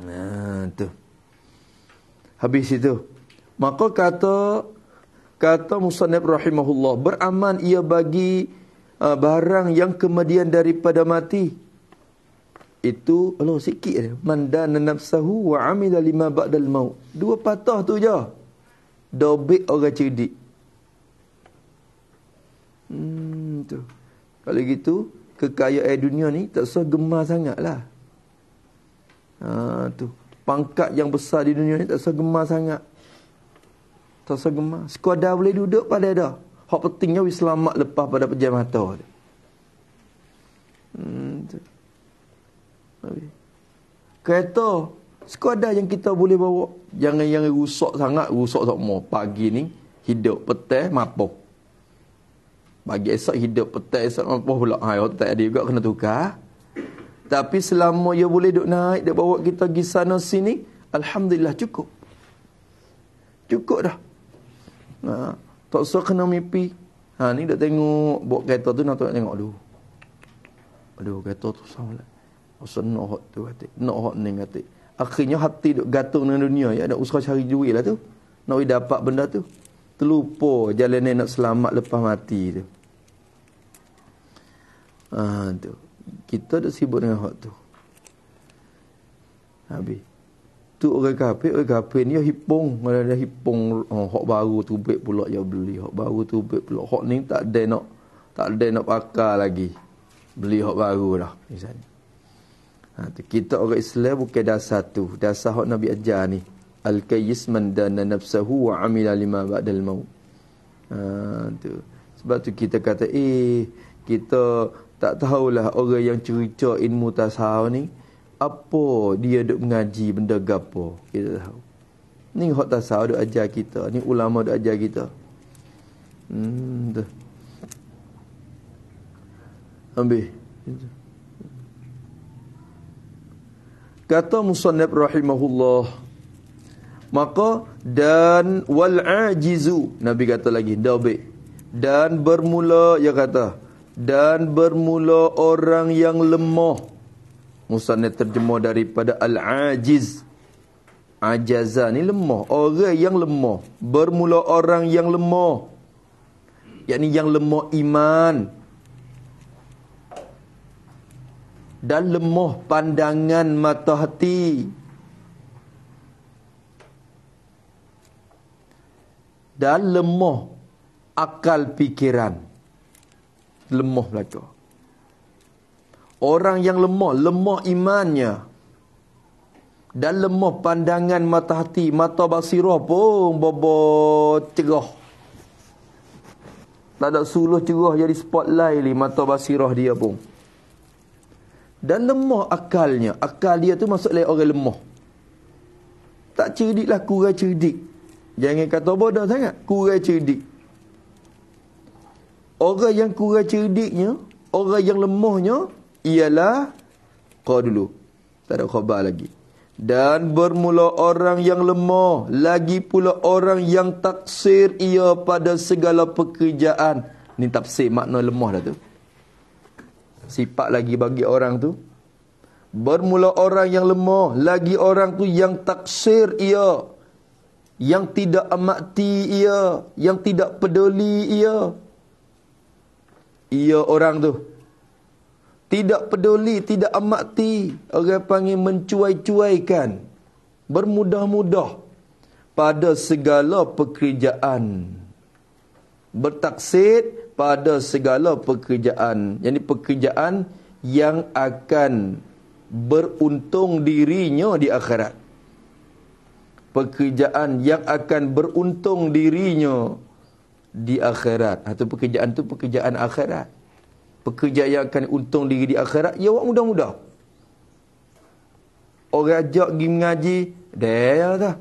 nah tu habis itu maka kata kata musannab rahimahullah beraman ia bagi uh, barang yang kemudian daripada mati itu Allah sikit je. Man dana nafsahu wa amila lima ba'dal maut. Dua patah tu je. Dobik orang cerdik. Hmm, tu. Kalau gitu, kekayaan dunia ni tak usah gemar sangat lah. Ha, tu. Pangkat yang besar di dunia ni tak usah gemar sangat. Tak usah gemar. Sekadar boleh duduk pada dah. Hak pentingnya selamat lepas pada pejam mata. Hmm, tu. Kereta sekadar yang kita boleh bawa. Jangan yang rusak sangat, rusak tak mau. Pagi ni hidup petai mampu. Bagi esok hidup petai esok mampu pula. Ha, tak ada juga kena tukar. Tapi selama ia boleh duduk naik, dia bawa kita pergi sana sini, Alhamdulillah cukup. Cukup dah. Ha, tak usah kena mimpi. Ha, ni dah tengok, buat kereta tu nak tengok dulu. Aduh, kereta tu sama lah senang hak tu hati. Nak hak ni hati. Akhirnya hati duk gantung dengan dunia. Ya, Ada usaha cari duit lah tu. Nak dapat benda tu. Terlupa jalan ni nak selamat lepas mati tu. Ha, tu. Kita duk sibuk dengan hak tu. Habis. Tu orang kafe, orang kafe ni hipong. Mana ada hipong. Oh, hak baru tu baik pula yang beli. Hak baru tu baik pula. Hak ni tak ada nak. Tak ada nak pakar lagi. Beli hak baru lah Misalnya. Ha, kita orang Islam bukan dah satu. Dah sahut Nabi ajar ni. Al-kayyis man dana nafsahu wa amila lima ba'dal maut. Ha, tu. Sebab tu kita kata, eh, kita tak tahulah orang yang cerita ilmu tasawuf ni, apa dia duk mengaji benda gapo kita tahu ni hot tasawuf duk ajar kita ni ulama duk ajar kita hmm tu ambil kata musannab rahimahullah maka dan walajizu nabi kata lagi dabik dan bermula ya kata dan bermula orang yang lemah musannab terjemah daripada al ajiz ajaza ni lemah orang yang lemah bermula orang yang lemah yakni yang lemah iman dan lemah pandangan mata hati. Dan lemah akal pikiran, Lemah mereka. Orang yang lemah, lemah imannya. Dan lemah pandangan mata hati. Mata basirah pun bobo cegah. Tak ada suluh cegah jadi spotlight ni mata basirah dia pun. Dan lemah akalnya. Akal dia tu masuk lain orang lemah. Tak cerdik lah, kurang cerdik. Jangan kata bodoh sangat. Kurang cerdik. Orang yang kurang cerdiknya, orang yang lemahnya, ialah kau dulu. Tak ada khabar lagi. Dan bermula orang yang lemah, lagi pula orang yang taksir ia pada segala pekerjaan. Ni tafsir makna lemah dah tu sifat lagi bagi orang tu bermula orang yang lemah lagi orang tu yang taksir ia yang tidak amati ia yang tidak peduli ia ia orang tu tidak peduli tidak amati orang panggil mencuai-cuaikan bermudah-mudah pada segala pekerjaan bertaksir pada segala pekerjaan yang pekerjaan yang akan beruntung dirinya di akhirat pekerjaan yang akan beruntung dirinya di akhirat atau ha, pekerjaan tu pekerjaan akhirat pekerjaan yang akan untung diri di akhirat ya awak mudah-mudah orang ajak pergi mengaji dah dah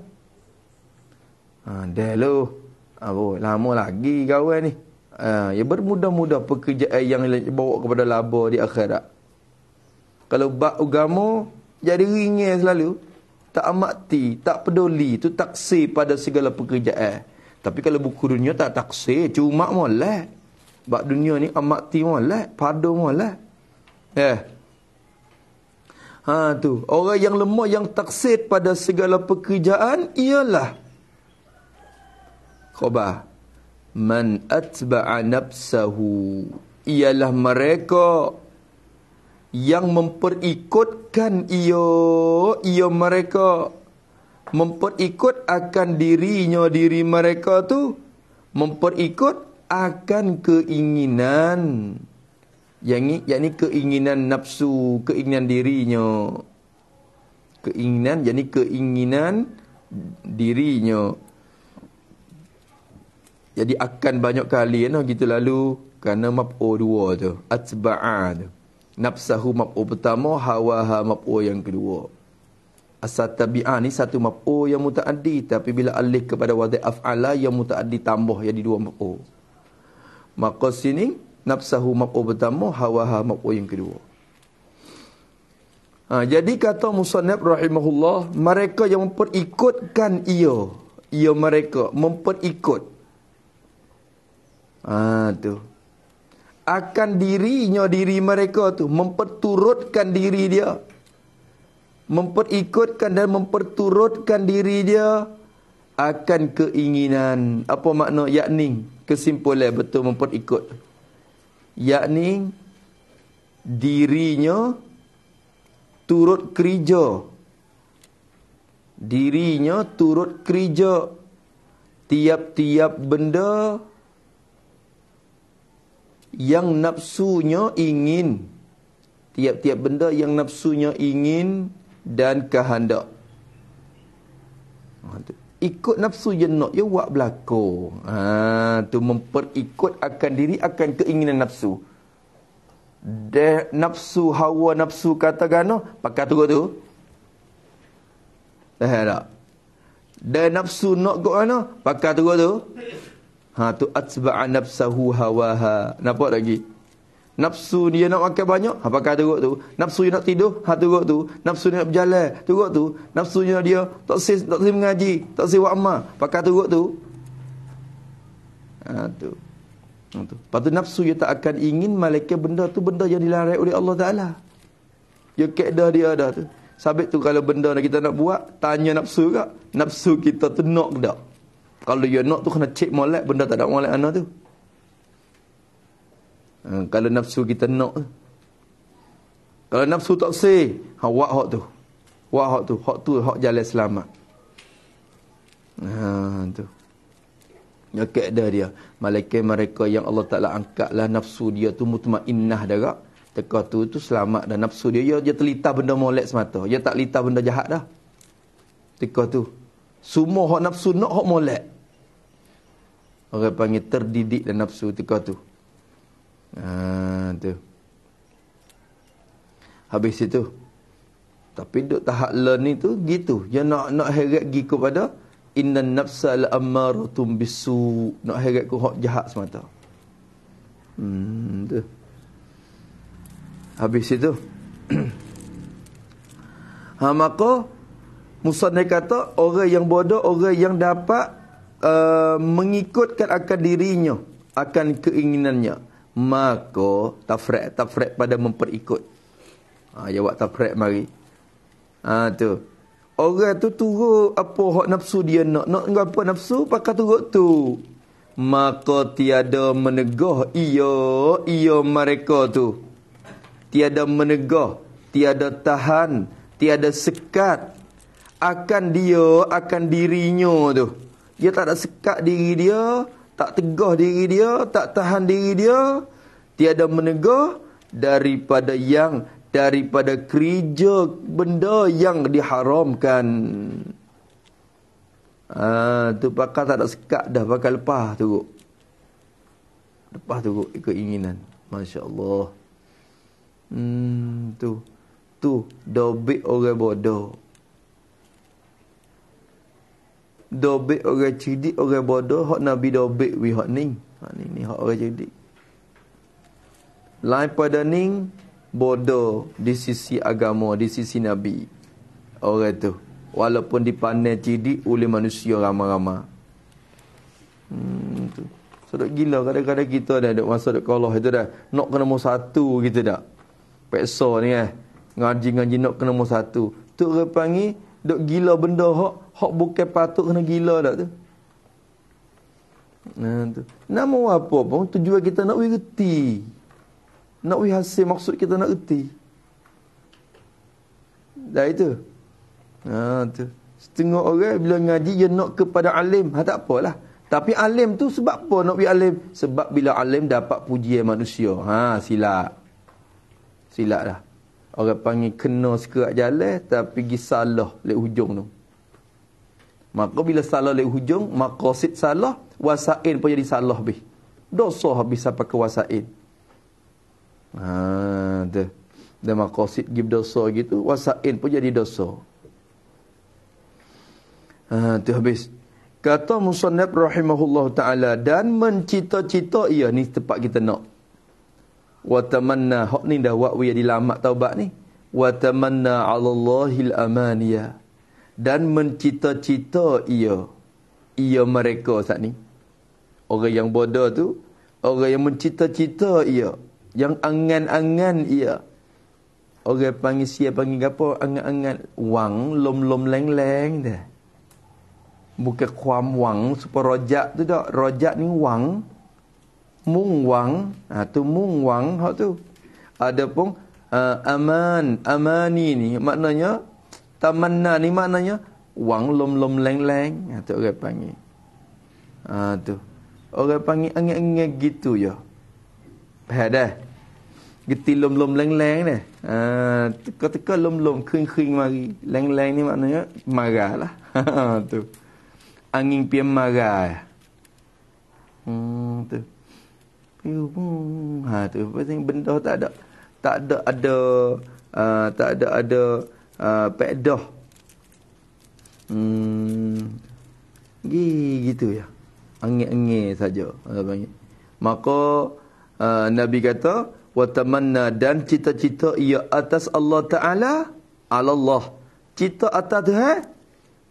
ha dah lo oh, ha, lama lagi kawan ni ha, Yang bermudah-mudah pekerjaan eh, yang bawa kepada laba di akhirat Kalau bak ugamu jadi ringan selalu Tak amati, tak peduli Itu taksir pada segala pekerjaan Tapi kalau buku dunia tak taksir Cuma malah Bak dunia ni amati malah Pada ya. malah Eh Ha tu, orang yang lemah yang taksir pada segala pekerjaan ialah khabar man atba'a nafsahu ialah mereka yang memperikutkan ia ia mereka memperikut akan dirinya diri mereka tu memperikut akan keinginan yang ini yakni keinginan nafsu keinginan dirinya keinginan yakni keinginan dirinya jadi akan banyak kali kan nah, kita lalu kerana mapo dua tu atba'a tu nafsahu mab'u pertama hawa ha mab'u yang kedua asatabi'a ni satu mapo yang mutaaddi tapi bila alih kepada wadi af'ala yang mutaaddi tambah jadi dua mapo. maka ini, nafsahu mapo pertama hawa ha mab'u yang kedua ha, jadi kata musannab rahimahullah mereka yang memperikutkan ia ia mereka memperikut Aduh. Akan dirinya diri mereka tu Memperturutkan diri dia Memperikutkan dan memperturutkan diri dia Akan keinginan Apa makna yakni Kesimpulan betul memperikut Yakni Dirinya Turut kerja Dirinya turut kerja Tiap-tiap Benda yang nafsunya ingin tiap-tiap benda yang nafsunya ingin dan kehendak ha, ikut nafsu je nak ya buat berlaku ha, tu memperikut akan diri akan keinginan nafsu De, nafsu hawa nafsu kata gana pakai tu tu eh tak dan nafsu nak go mana pakai tu tu Ha tu atba'a nafsahu hawaha. Nampak lagi? Nafsu dia nak makan banyak, ha pakai teruk tu. Nafsu dia nak tidur, ha teruk tu. Nafsu dia nak berjalan, teruk tu. Nafsu dia dia tak sis tak sis mengaji, tak sis buat amal, pakai teruk tu. Ha tu. Ha tu. Lepas nafsu dia tak akan ingin malaikat benda tu benda yang dilarai oleh Allah Taala. Ya kaedah dia dah tu. Sabit tu kalau benda nak kita nak buat, tanya nafsu juga. Nafsu kita tu nak tak? Kalau you not tu kena cek molek benda tak ada molek anak tu. Ha, kalau nafsu kita nak tu. Kalau nafsu tak si, ha, wak hak tu. Wak hak tu. Hak tu hak jalan selamat. Ha, tu. Ya keadaan dia. Malaikat mereka yang Allah Ta'ala angkatlah nafsu dia tu mutmainnah darak. Teka tu tu selamat dan nafsu dia. Ya, dia terlita benda molek semata. Dia ya, tak lita benda jahat dah. Teka tu. Semua hak nafsu nak hak molek. Orang panggil terdidik dan nafsu tika tu. Ha, tu. Habis itu. Tapi duk tahap learn ni tu gitu. Yang nak nak heret gi kepada innan nafsal amaratum bisu. Nak heret ku hak jahat semata. Hmm, tu. Habis itu. ha, maka musannif kata orang yang bodoh orang yang dapat Uh, mengikutkan akan dirinya akan keinginannya maka tafrek tafrek pada memperikut ha ya buat tafrek mari ha tu orang tu turut apa hak nafsu dia nak nak apa nafsu pakai turut tu maka tiada menegah ia ia mereka tu tiada menegah tiada tahan tiada sekat akan dia akan dirinya tu dia tak ada sekat diri dia, tak tegah diri dia, tak tahan diri dia, tiada menegah daripada yang daripada kerja benda yang diharamkan. Ah, ha, tu pakai tak ada sekat dah pakai lepas tu. Lepas tu ikut inginan. Masya-Allah. Hmm, tu. Tu dobik orang bodoh dobek orang cerdik orang bodoh hak nabi dobek wi hak ni hak ni ni hak orang cerdik lain pada ni bodoh di sisi agama di sisi nabi orang tu walaupun dipandang cerdik oleh manusia ramai-ramai hmm tu sedap gila kadang-kadang kita ada duk masa duk Allah itu dah nak kena mu satu kita dah. peksa ni eh ngaji-ngaji nak kena mu satu tu orang panggil Duk gila benda hok hok bukan patut kena gila dak tu. Nah tu. Nama apa pun tujuan kita nak reti. Nak we hasil maksud kita nak reti. Dah itu. Nah tu. Setengah orang bila ngaji dia nak kepada alim, ha tak apalah. Tapi alim tu sebab apa nak we alim? Sebab bila alim dapat pujian manusia. Ha silap. Silaplah. Orang panggil kena sekerat jalan tapi pergi salah lek hujung tu. Maka bila salah lek hujung, maqasid salah, wasain pun jadi salah bih. Dosa habis sampai ke wasail. Ha, tu. Dan maqasid gib dosa gitu, wasain pun jadi dosa. Ha, tu habis. Kata Musannab rahimahullah ta'ala dan mencita-cita ia ni tempat kita nak wa tamanna hok ni dah wak wiyah dilamak taubat ni wa tamanna alallahil amaniya dan mencita-cita ia ia mereka saat ni orang yang bodoh tu orang yang mencita-cita ia yang angan-angan ia orang panggil siapa panggil apa angan-angan wang lom-lom leng-leng dah bukan kuam wang super rojak tu dak rojak ni wang Mung mungwang atau mungwang hak tu. Adapun uh, aman, amani ni maknanya tamanna ni maknanya wang lom lom leng leng ha, tu orang panggil. Ha tu. Orang panggil angin-angin gitu ya. dah Geti lom lom leng leng ni. Ha uh, teka lom lom kring kring mari. Leng leng ni maknanya marah lah. Ha, tu. Angin pian marah. Hmm tu ha tu benda tak ada tak ada ada uh, tak ada ada uh, ha, pedah hmm gi gitu ya angin-angin saja maka uh, nabi kata watamanna dan cita-cita ia atas Allah taala Allah cita atas Tuhan eh?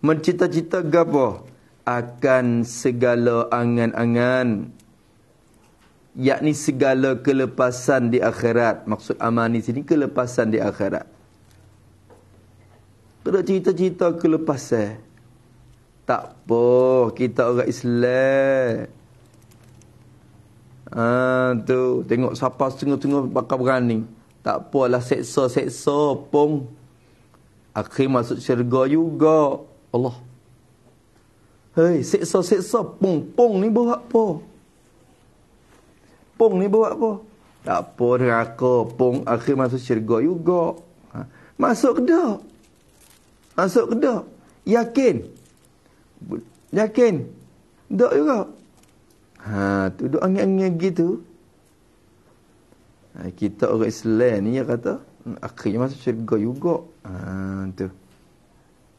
mencita-cita gapo akan segala angan-angan yakni segala kelepasan di akhirat maksud aman di sini kelepasan di akhirat Tidak cerita-cerita kelepasan tak apa kita orang Islam ha, tu tengok siapa tengok-tengok bakal berani tak apalah seksa-seksa pun akhir masuk syurga juga Allah Hei, seksa-seksa pung-pung ni buat apa? Pung ni buat apa? Tak apa neraka Pung akhir masuk syurga juga ha. Masuk ke dah Masuk ke dah Yakin Yakin Tak juga Ha, tu duduk angin-angin gitu ha, Kita orang Islam ni yang kata Akhirnya masuk syurga juga ha, tu.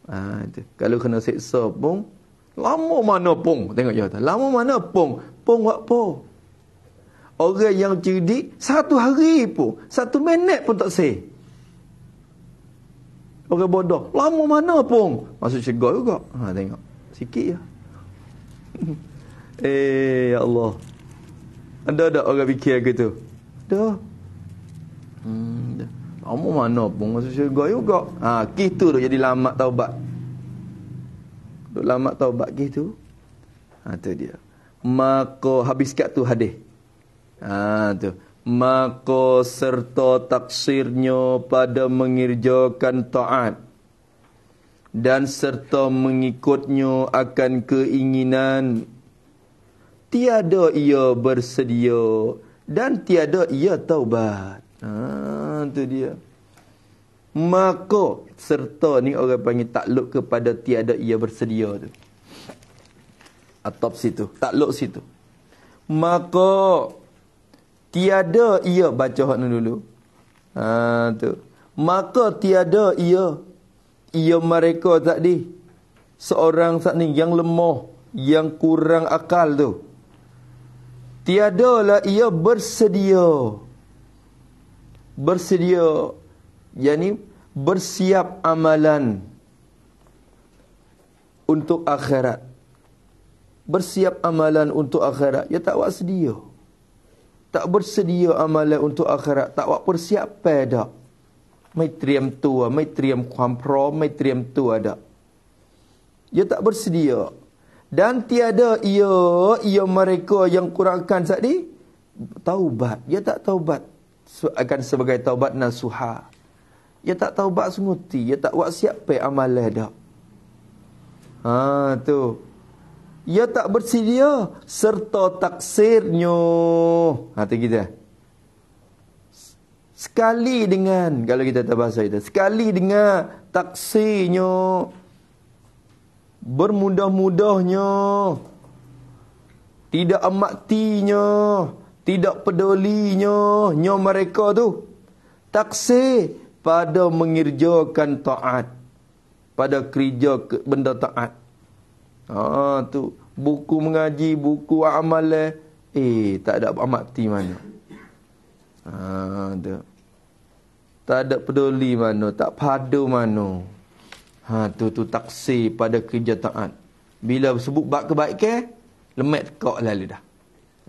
Ha, tu Kalau kena seksa pun Lama mana pun Tengok je Lama mana pun Pun buat apa Orang yang cerdik satu hari pun, satu minit pun tak say. Orang bodoh, lama mana pun. Masuk syurga juga. Ha, tengok. Sikit ya. eh, ya Allah. Ada tak orang fikir gitu? Ada. Hmm, lama mana pun masuk syurga juga. Ha, gitu dah jadi lama taubat. Duk lama taubat gitu. Ha, tu dia. Maka habis kat tu hadis. Ah tu. Mako serta taksirnya pada mengirjakan taat dan serta mengikutnya akan keinginan tiada ia bersedia dan tiada ia taubat. Ah tu dia. Mako serta ni orang panggil takluk kepada tiada ia bersedia tu. Atop situ, takluk situ. Mako tiada ia baca hak dulu. Ha tu. Maka tiada ia ia mereka tak di. seorang sat ni yang lemah, yang kurang akal tu. Tiadalah ia bersedia. Bersedia yakni bersiap amalan untuk akhirat. Bersiap amalan untuk akhirat. Ya tak wak tak bersedia amalan untuk akhirat tak buat persiapan dah mai triam tua mai triam kuam pro mai triam tua dah dia tak bersedia dan tiada ia ia mereka yang kurangkan tadi taubat dia tak taubat akan sebagai taubat nasuha dia tak taubat semuti dia tak buat siapa amalan dah ha tu ia tak bersedia serta taksirnya. Hati kita. Sekali dengan, kalau kita tak bahasa kita sekali dengan taksirnya, bermudah-mudahnya, tidak amatinya, tidak pedulinya, nyo mereka tu, taksir pada mengirjakan taat, pada kerja benda taat. Ah ha, tu buku mengaji, buku amal eh, eh tak ada mati mana. Ha, tu. Tak ada peduli mana, tak padu mana. Ha tu tu taksi pada kerja taat. Bila sebut bab kebaikan, eh, lemat kok lalu dah.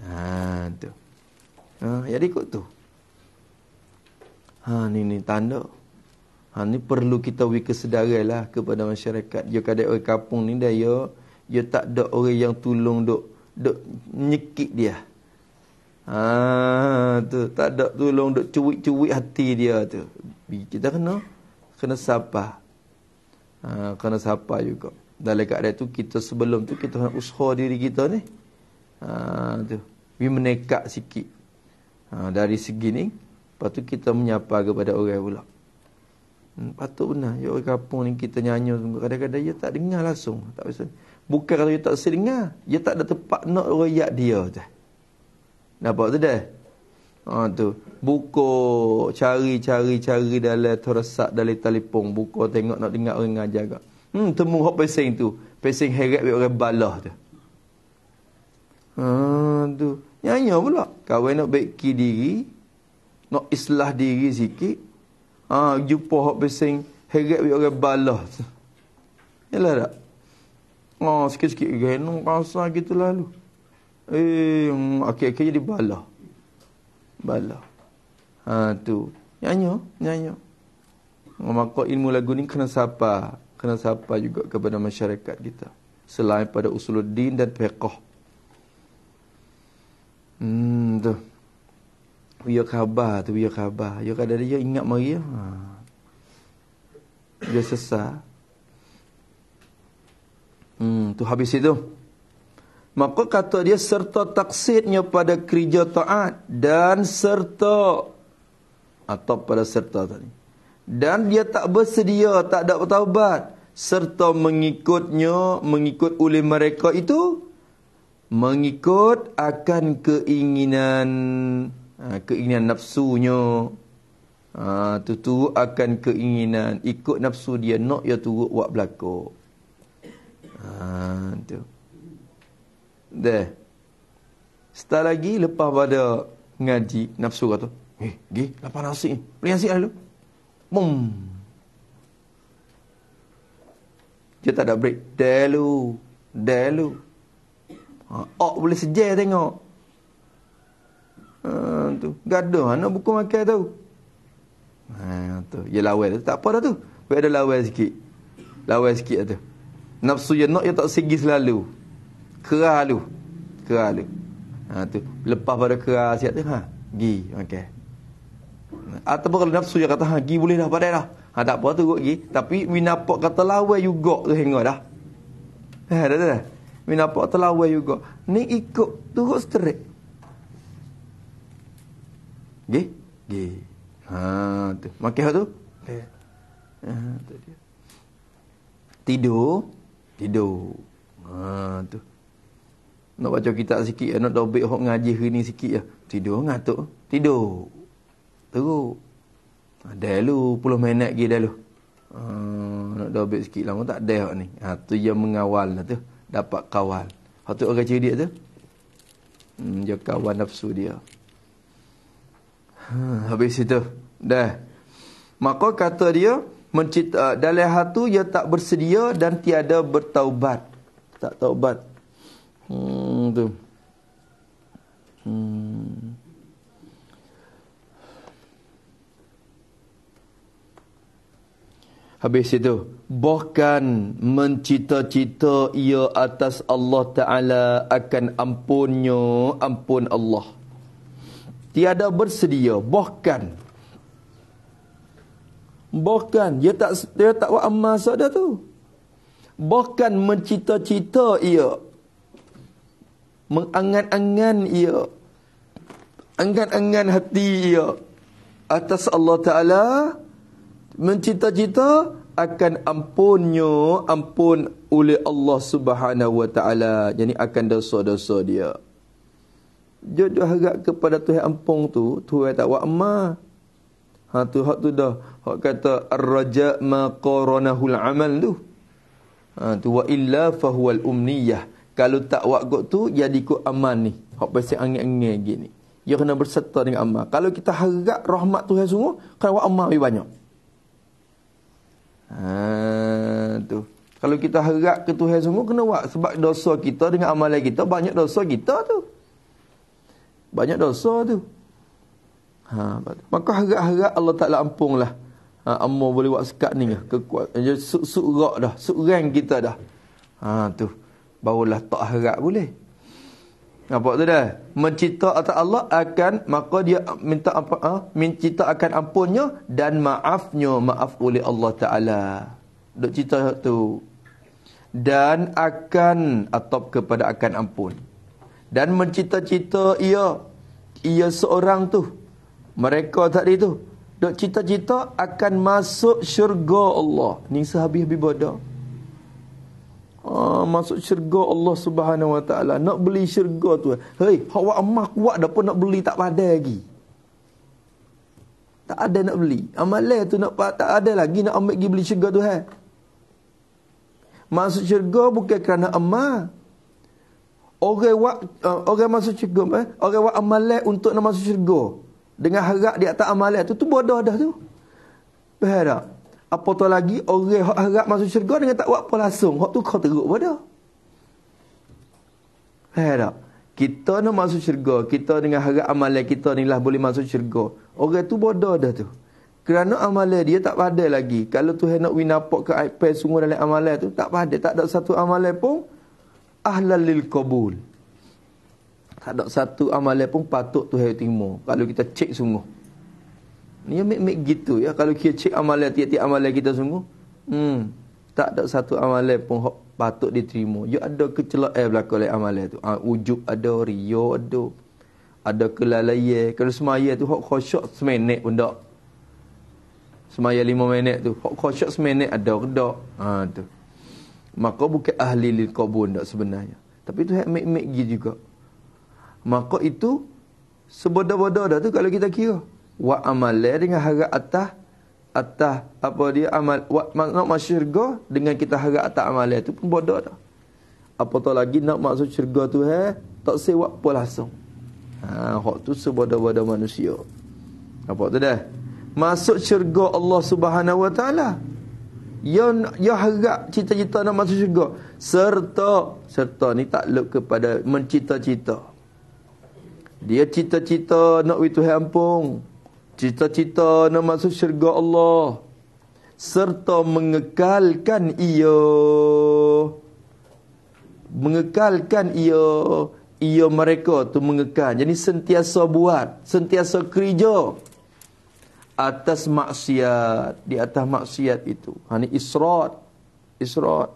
Ha tu. Ha jadi ikut tu. Ha ni ni tanda. Ha ni perlu kita wi kesedaranlah kepada masyarakat. Dia kadai orang kampung ni dah ya. Yo dia tak ada orang yang tolong duk duk nyekik dia. Ha tu tak ada tolong duk cuik-cuik hati dia tu. Kita kena kena sapa. Ha kena sapa juga. Dalam keadaan tu kita sebelum tu kita kena usaha diri kita ni. Ha tu. Bi menekak sikit. Ha dari segi ni lepas tu kita menyapa kepada orang pula. Hmm, patut benar. Ya orang kampung ni kita nyanyi. Kadang-kadang dia tak dengar langsung. Tak bisa. Bukan kalau dia tak sedengar. Dia tak ada tempat nak royak dia tu. Nampak tu dah? Ha, tu. Buka cari-cari-cari dalam terasak dalam telefon. Buka tengok nak dengar orang ajar kak. Hmm, temu hak pesing tu. pesing heret oleh orang balah tu. Ha, tu. nyanyi pula. Kawan nak beki diri. Nak islah diri sikit. Ha, jumpa hak pesing heret oleh orang balah tu. Yalah tak? Oh, sikit-sikit genung kasar gitu lalu. Eh, mm, akhir-akhir jadi bala. Bala. Ha, tu. Nyanyo, nyanyo. Oh, ilmu lagu ni kena sapa. Kena sapa juga kepada masyarakat kita. Selain pada usuluddin dan peqah. Hmm, tu. Ya khabar tu, ya khabar. Ya kadang-kadang ingat mari. Lah. Ha. Dia sesat. Hmm, tu habis itu. Maka kata dia serta taksidnya pada kerja taat dan serta atau pada serta tadi. Dan dia tak bersedia, tak ada bertaubat serta mengikutnya, mengikut oleh mereka itu mengikut akan keinginan ha, keinginan nafsunya. Ha, tu tu akan keinginan ikut nafsu dia nak ya turut buat belakang. Ah, tu. Deh. Setelah lagi lepas pada ngaji, nafsu kata, "Eh, gi, lapar nasi. Beli nasi dulu." Mum. Dia tak ada break. Delu, delu. Ha, Oh boleh sejer tengok. Ha, tu. Gaduh anak buku makan tu. Ha, tu. Dia lawan tu. Tak apa dah tu. Biar dia lawan sikit. Lawan sikit tu. Nafsu yang nak, dia tak segi selalu. Kerah lu. Kerah lu. Ha, tu. Lepas pada kerah siap tu, ha, pergi. Okay. Ataupun kalau nafsu yang kata, ha, pergi boleh dah, padai dah. Ha, tak apa tu, pergi. Tapi, minapak kata lawa juga tu, hingga dah. Ha, dah, dah, dah. Minapak kata lawa juga. Ni ikut, tu kot seterik. Gi? Gi. Ha, tu. Makin tu? Eh. Ha, tu dia. Tidur. Tidur. Ha tu. Nak baca kitab sikit, ya, nak dobek hok ngaji hari ni sikit ya. Tidur ngatuk. Tidur. Teruk. Ada ha, lu puluh minit gi dah Hmm, nak dobek sikit lama tak ada hok ni. Ha tu yang mengawal tu, dapat kawal. Hok tu orang cerdik tu. Hmm, dia kawal nafsu dia. Hmm, habis itu dah. Maka kata dia, mencita, uh, dalam hatu ia tak bersedia dan tiada bertaubat. Tak taubat. Hmm, tu. Hmm. Habis itu, bahkan mencita-cita ia atas Allah Ta'ala akan ampunnya, ampun Allah. Tiada bersedia, bahkan Bahkan dia tak dia tak buat amal sedah tu. Bahkan mencita-cita ia. Mengangan-angan ia. Angan-angan hati ia. Atas Allah Ta'ala. Mencita-cita akan ampunnya ampun oleh Allah Subhanahu Wa Ta'ala. Jadi akan dosa-dosa dia. Jodoh agak kepada Tuhan ampun tu. Tuhan tak buat Ha tu hak tu dah. Hak kata ar-raja ma qaranahul amal tu. Ha tu wa illa fahuwal umniyah. Kalau tak wak got tu jadi ku aman ni. Hak pasal angin-angin gini. Ya kena berserta dengan amal. Kalau kita harap rahmat Tuhan semua, kena buat amal lebih banyak. Ha tu. Kalau kita harap ke Tuhan semua kena buat sebab dosa kita dengan amalan kita banyak dosa kita tu. Banyak dosa tu. Ha, maka harap-harap Allah Ta'ala ampung lah. Ha, Amor boleh buat sekat ni. Kekuat, suk, suk rak dah. Suk rang kita dah. Ha, tu. Barulah tak harap boleh. Nampak tu dah? Mencita atas Allah akan, maka dia minta apa? Ha? Mencita akan ampunnya dan maafnya. Maaf oleh Allah Ta'ala. Duk cita tu. Dan akan atop kepada akan ampun. Dan mencita-cita ia. Ia seorang tu. Mereka tadi tu Duk cita-cita akan masuk syurga Allah Ni sahabi habis bodoh Ah, masuk syurga Allah subhanahu wa ta'ala Nak beli syurga tu Hei, hawa emak kuat dah pun nak beli tak pada lagi Tak ada nak beli Amalai tu nak, tak ada lagi nak ambil pergi beli syurga tu hai. Masuk syurga bukan kerana emak Orang wak, uh, orang masuk syurga, eh? orang wak amalai untuk nak masuk syurga dengan harap di atas amalan tu tu bodoh dah tu. Faham tak? Apatah lagi orang hak harap masuk syurga dengan tak buat apa langsung, hak tu kau teruk bodoh. Faham tak? Kita nak masuk syurga, kita dengan harap amalan kita ni lah boleh masuk syurga. Orang tu bodoh dah tu. Kerana amalan dia tak padai lagi. Kalau tu nak winapok ke iPad semua dalam amalan tu, tak padai. Tak ada satu amalan pun. Ahlalil kabul. Tak ada satu amalan pun patut Tuhan terima Kalau kita cek sungguh Ni ya, mik gitu ya Kalau kita cek amalan tiap-tiap amalan kita sungguh hmm, Tak ada satu amalan pun patut diterima Ya ada kecelak eh berlaku oleh amalan tu ha, ah, Ujub ada, rio ada Ada kelalaya Kalau semaya tu hok khosyok semenek pun tak Semaya lima minit tu Hok khosyok semenek ada ke tak ha, tu. Maka bukan ahli lil kubun tak sebenarnya Tapi tu hak mik-mik gitu juga maka itu sebodoh-bodoh dah tu kalau kita kira wa amale dengan harap atas atas apa dia amal wa nak masuk syurga dengan kita harap atas amale tu pun bodoh dah apatah lagi nak masuk syurga tu eh tak sewa pun langsung ha hak tu sebodoh-bodoh manusia apa tu dah masuk syurga Allah Subhanahu wa taala ya ya harap cita-cita nak masuk syurga serta serta ni takluk kepada mencita-cita dia cita-cita nak pergi Tuhan ampung. Cita-cita nak masuk syurga Allah. Serta mengekalkan ia. Mengekalkan ia. Ia mereka tu mengekal. Jadi sentiasa buat. Sentiasa kerja. Atas maksiat. Di atas maksiat itu. Ha, ini israt. Israt.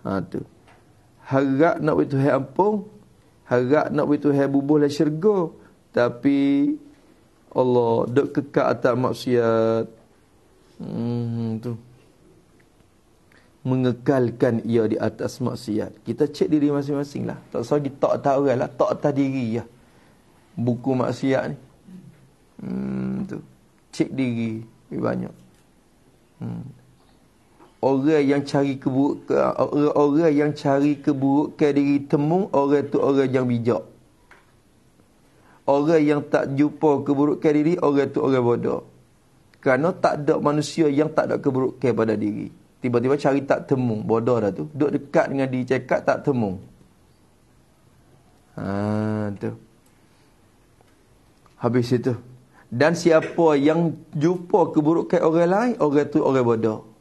Ha, Harap nak pergi Tuhan ampung harap nak betul hai bubuh lah syurga tapi Allah dok kekak atas maksiat hmm tu mengekalkan ia di atas maksiat kita cek diri masing-masing lah tak usah kita tak tahu orang lah tak atas diri lah buku maksiat ni hmm tu cek diri banyak hmm orang yang cari keburuk orang yang cari keburuk ke diri temu orang tu orang yang bijak orang yang tak jumpa keburuk ke diri orang tu orang bodoh kerana tak ada manusia yang tak ada keburuk ke pada diri tiba-tiba cari tak temu bodoh dah tu duduk dekat dengan diri cekat tak temu ha tu habis itu dan siapa yang jumpa keburukan orang lain orang tu orang bodoh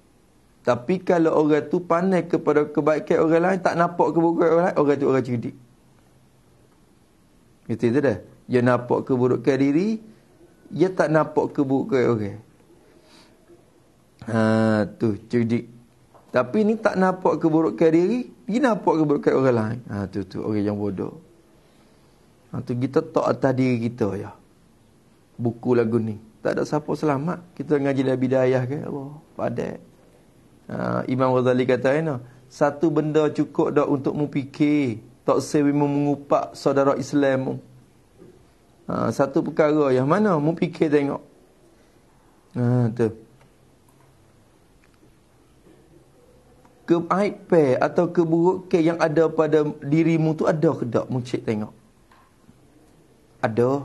tapi kalau orang tu pandai kepada kebaikan orang lain, tak nampak keburukan orang lain, orang tu orang cerdik. Itu itu dah. Dia nampak keburukan diri, dia tak nampak keburukan orang. Ha, tu cerdik. Tapi ni tak nampak keburukan diri, dia nampak keburukan orang lain. Ha, tu tu orang yang bodoh. Ha, tu kita tak atas diri kita ya. Buku lagu ni. Tak ada siapa selamat. Kita ngaji Nabi Dayah ke, Allah, padat. Ha, Imam Ghazali kata ini. Satu benda cukup dah untuk mu fikir. Tak sewimu mengupak saudara Islammu. Ha, ah, satu perkara yang mana mu fikir tengok. Ha, tu. Keaipe atau keburukan yang ada pada dirimu tu ada ke tak? Mucik tengok. Ada.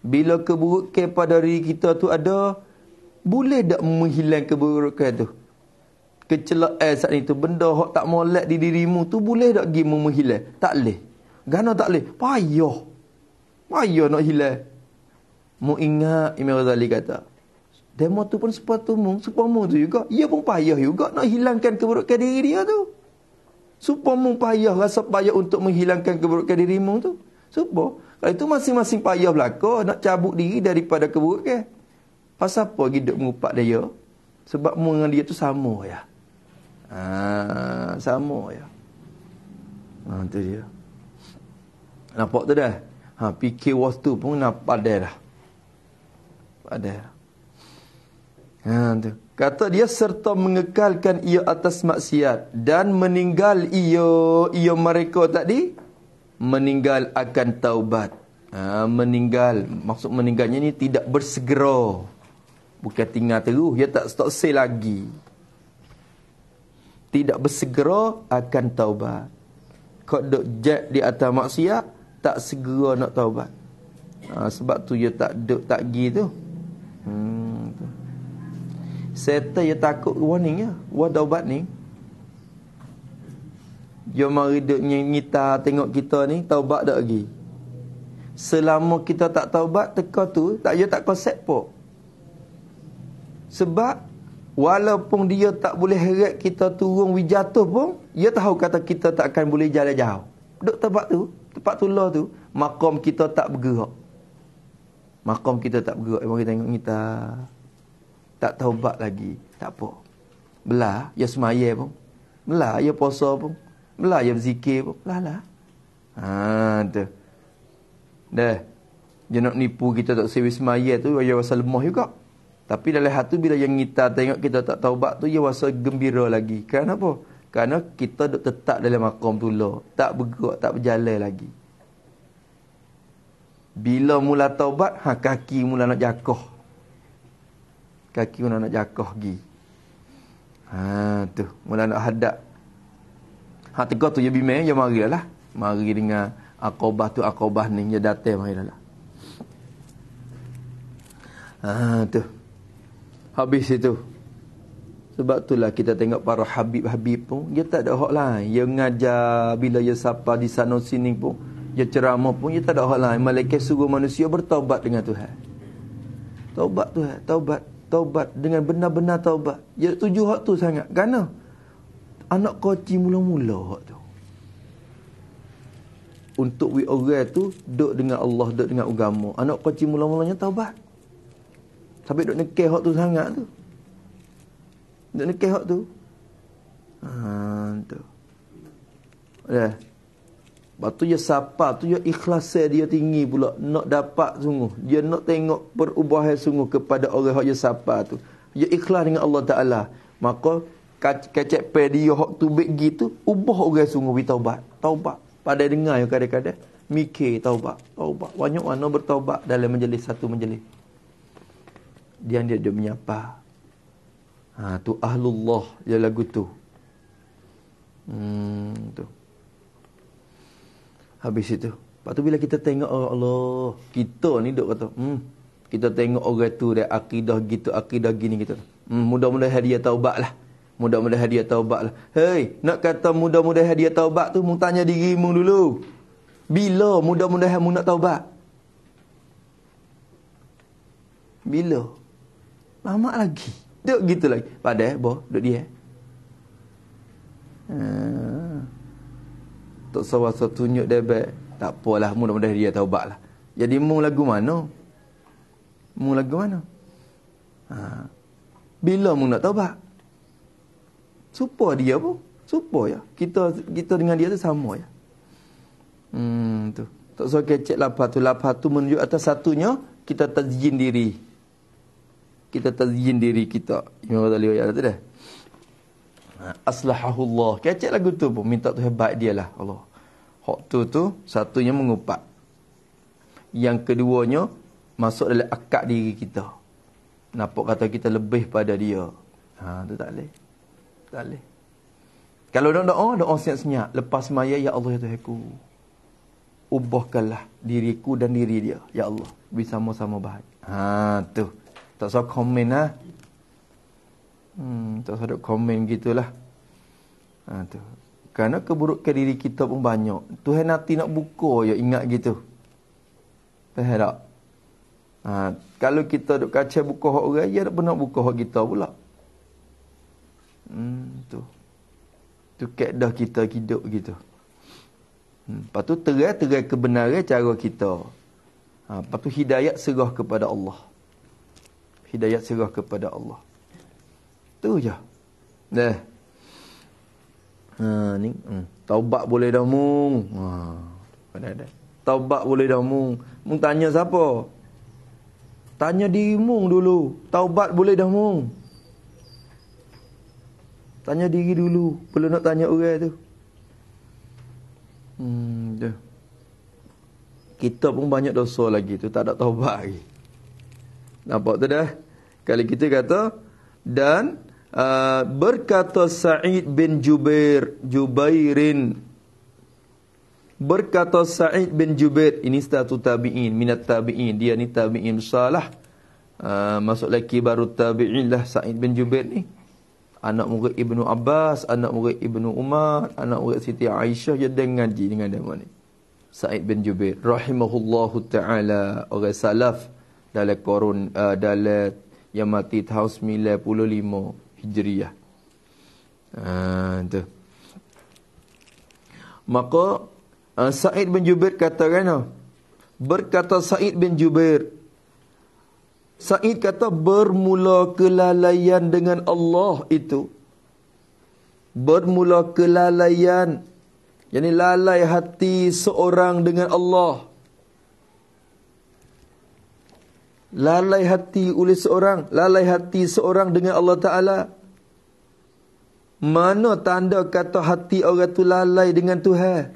Bila keburukan pada diri kita tu ada, boleh tak menghilang keburukan tu? kecelak eh, air saat itu benda hok tak molek di dirimu tu boleh tak gi mu menghilang tak leh gana tak leh payah payah nak hilang mu ingat Imam Ghazali kata demo tu pun sepatu mu sepamu tu juga ia pun payah juga nak hilangkan keburukan diri dia tu Supamu payah rasa payah untuk menghilangkan keburukan dirimu tu. Supo. Kalau itu masing-masing payah belaka nak cabut diri daripada keburukan. Pasal apa hidup mengupak dia? Sebab mu dengan dia tu sama ya ha, Sama ya. ha, Itu dia Nampak tu dah ha, Fikir waktu pun nak padai dah Padai ha, tu. Kata dia serta mengekalkan ia atas maksiat Dan meninggal ia Ia mereka tadi Meninggal akan taubat ha, Meninggal Maksud meninggalnya ni tidak bersegera Bukan tinggal teruh Dia tak stop sale lagi tidak bersegera akan taubat. Kau duk jet di atas maksiat, tak segera nak taubat. Ha, sebab tu dia tak duk tak gi tu. Hmm tu. dia takut warning ya. Wah taubat ni. Dia mari duk ngita tengok kita ni taubat tak lagi. Selama kita tak taubat teka tu, tak dia tak konsep pun. Sebab Walaupun dia tak boleh heret kita turun wi jatuh pun, dia tahu kata kita tak akan boleh jalan jauh. Duduk tempat tu, tempat tu lah tu, makam kita tak bergerak. Makam kita tak bergerak. Emang kita tengok kita tak taubat lagi. Tak apa. Belah, ya semaya pun. Belah, ya puasa pun. Belah, ya berzikir pun. Belah lah. Ha, tu. Dah. Dia nak nipu kita tak sewa semaya tu, ya rasa lemah juga. Tapi dalam hati bila yang kita tengok kita tak taubat tu ia rasa gembira lagi. Kenapa? Kerana kita duk tetap dalam makam tu lah. Tak bergerak, tak berjalan lagi. Bila mula taubat, ha, kaki mula nak jakoh. Kaki mula nak jakoh pergi. Ha, tu. Mula nak hadap. Ha, tegak tu, ya bimbing, ya mari lah, lah. Mari dengan akobah tu, akobah ni. Ya datang, mari lah. lah. Ha, tu. Habis itu. Sebab itulah kita tengok para habib-habib pun. Dia tak ada hak lah Dia ngajar bila dia sapa di sana sini pun. Dia ceramah pun. Dia tak ada hak lah Malaikat suruh manusia bertaubat dengan Tuhan. Taubat Tuhan. Taubat. Taubat. Dengan benar-benar taubat. Dia tuju hak tu sangat. Kerana anak koci mula-mula hak tu. Untuk we orang tu duduk dengan Allah, duduk dengan agama. Anak koci mula-mulanya taubat. Sampai duk nekeh hak tu sangat tu. Duk nekeh hak tu. Ha tu. Dah. Batu ya sapa tu ya ikhlas eh, dia tinggi pula nak dapat sungguh. Dia nak tengok perubahan sungguh kepada orang hak ya sapa tu. Dia ikhlas dengan Allah Taala. Maka kacek pe dia hak tu baik gitu ubah orang sungguh bertaubat. Taubat. Pada dengar yang kadang-kadang mikir taubat. Taubat. Banyak mana bertaubat dalam menjelis satu menjelis yang dia, dia menyapa. Ha, tu Ahlullah dia lagu tu. Hmm, tu. Habis itu. Lepas tu bila kita tengok orang oh Allah, kita ni dok kata, hmm, kita tengok orang tu dia akidah gitu, akidah gini kita. Hmm, mudah-mudahan hadiah taubat lah. Mudah-mudahan hadiah taubat lah. Hei, nak kata mudah-mudahan hadiah taubat tu, mung tanya diri mung dulu. Bila mudah-mudahan mung nak taubat? Bila? Lama lagi. Duk gitu lagi. Padahal, boh, duk dia. Hmm. Tok sawah so tunjuk dia baik. Tak apalah, mudah-mudahan dia taubat lah. Jadi, mu lagu mana? Mu lagu mana? Ha. Bila mu nak bak? Supo dia pun. Supo ya. Kita kita dengan dia tu sama ya. Hmm, tu. Tok sawah kecek lapar tu. Lapar tu menunjuk atas satunya, kita terjin diri kita tazyin diri kita. Imam Ghazali ayat tu dah. Ha, Aslahahu Allah. Kecek lagu tu pun minta tu hebat dia lah Allah. Hak tu tu satunya mengupak. Yang keduanya masuk dalam akak diri kita. Nampak kata kita lebih pada dia. Ha tu tak leh. Tak leh. Kalau doa doa oh, doa senyap-senyap lepas maya, ya Allah ya Tuhanku. Ubahkanlah diriku dan diri dia ya Allah. Bisa sama-sama baik. Ha tu. Tak usah komen lah. Hmm, tak usah duk komen gitulah. Ha, tu. Kerana keburukan diri kita pun banyak. Tuhan nanti nak buka ya ingat gitu. Faham tak? Ha, kalau kita duk kaca buka hak orang, ya nak benar buka hak kita pula. Hmm, tu. Tu dah kita hidup gitu. Hmm, lepas tu terai-terai kebenaran cara kita. Ha, lepas tu hidayat serah kepada Allah hidayat serah kepada Allah. Tu je. Dah. Ha ni, hmm. taubat boleh dah mung. Ha, pada ada. Taubat boleh dah mung. Mung tanya siapa? Tanya diri mung dulu. Taubat boleh dah mung. Tanya diri dulu. Perlu nak tanya orang tu. Hmm, dah. Kita pun banyak dosa lagi tu. Tak ada taubat lagi. Nampak tu dah? Kali kita kata dan uh, berkata Sa'id bin Jubair Jubairin berkata Sa'id bin Jubair ini status tabi'in minat tabi'in dia ni tabi'in salah uh, masuk lagi baru tabi'in lah Sa'id bin Jubair ni anak murid Ibnu Abbas anak murid Ibnu Umar anak murid Siti Aisyah dia dengan ji dengan dia ni Sa'id bin Jubair rahimahullahu taala orang salaf dalam korun uh, dalam yang mati tahun 95 Hijriah. Ha, tu. Maka uh, Said bin Jubair kata kan ha, Berkata Said bin Jubair Said kata bermula kelalaian dengan Allah itu Bermula kelalaian Yang lalai hati seorang dengan Allah lalai hati oleh seorang, lalai hati seorang dengan Allah Ta'ala. Mana tanda kata hati orang tu lalai dengan Tuhan?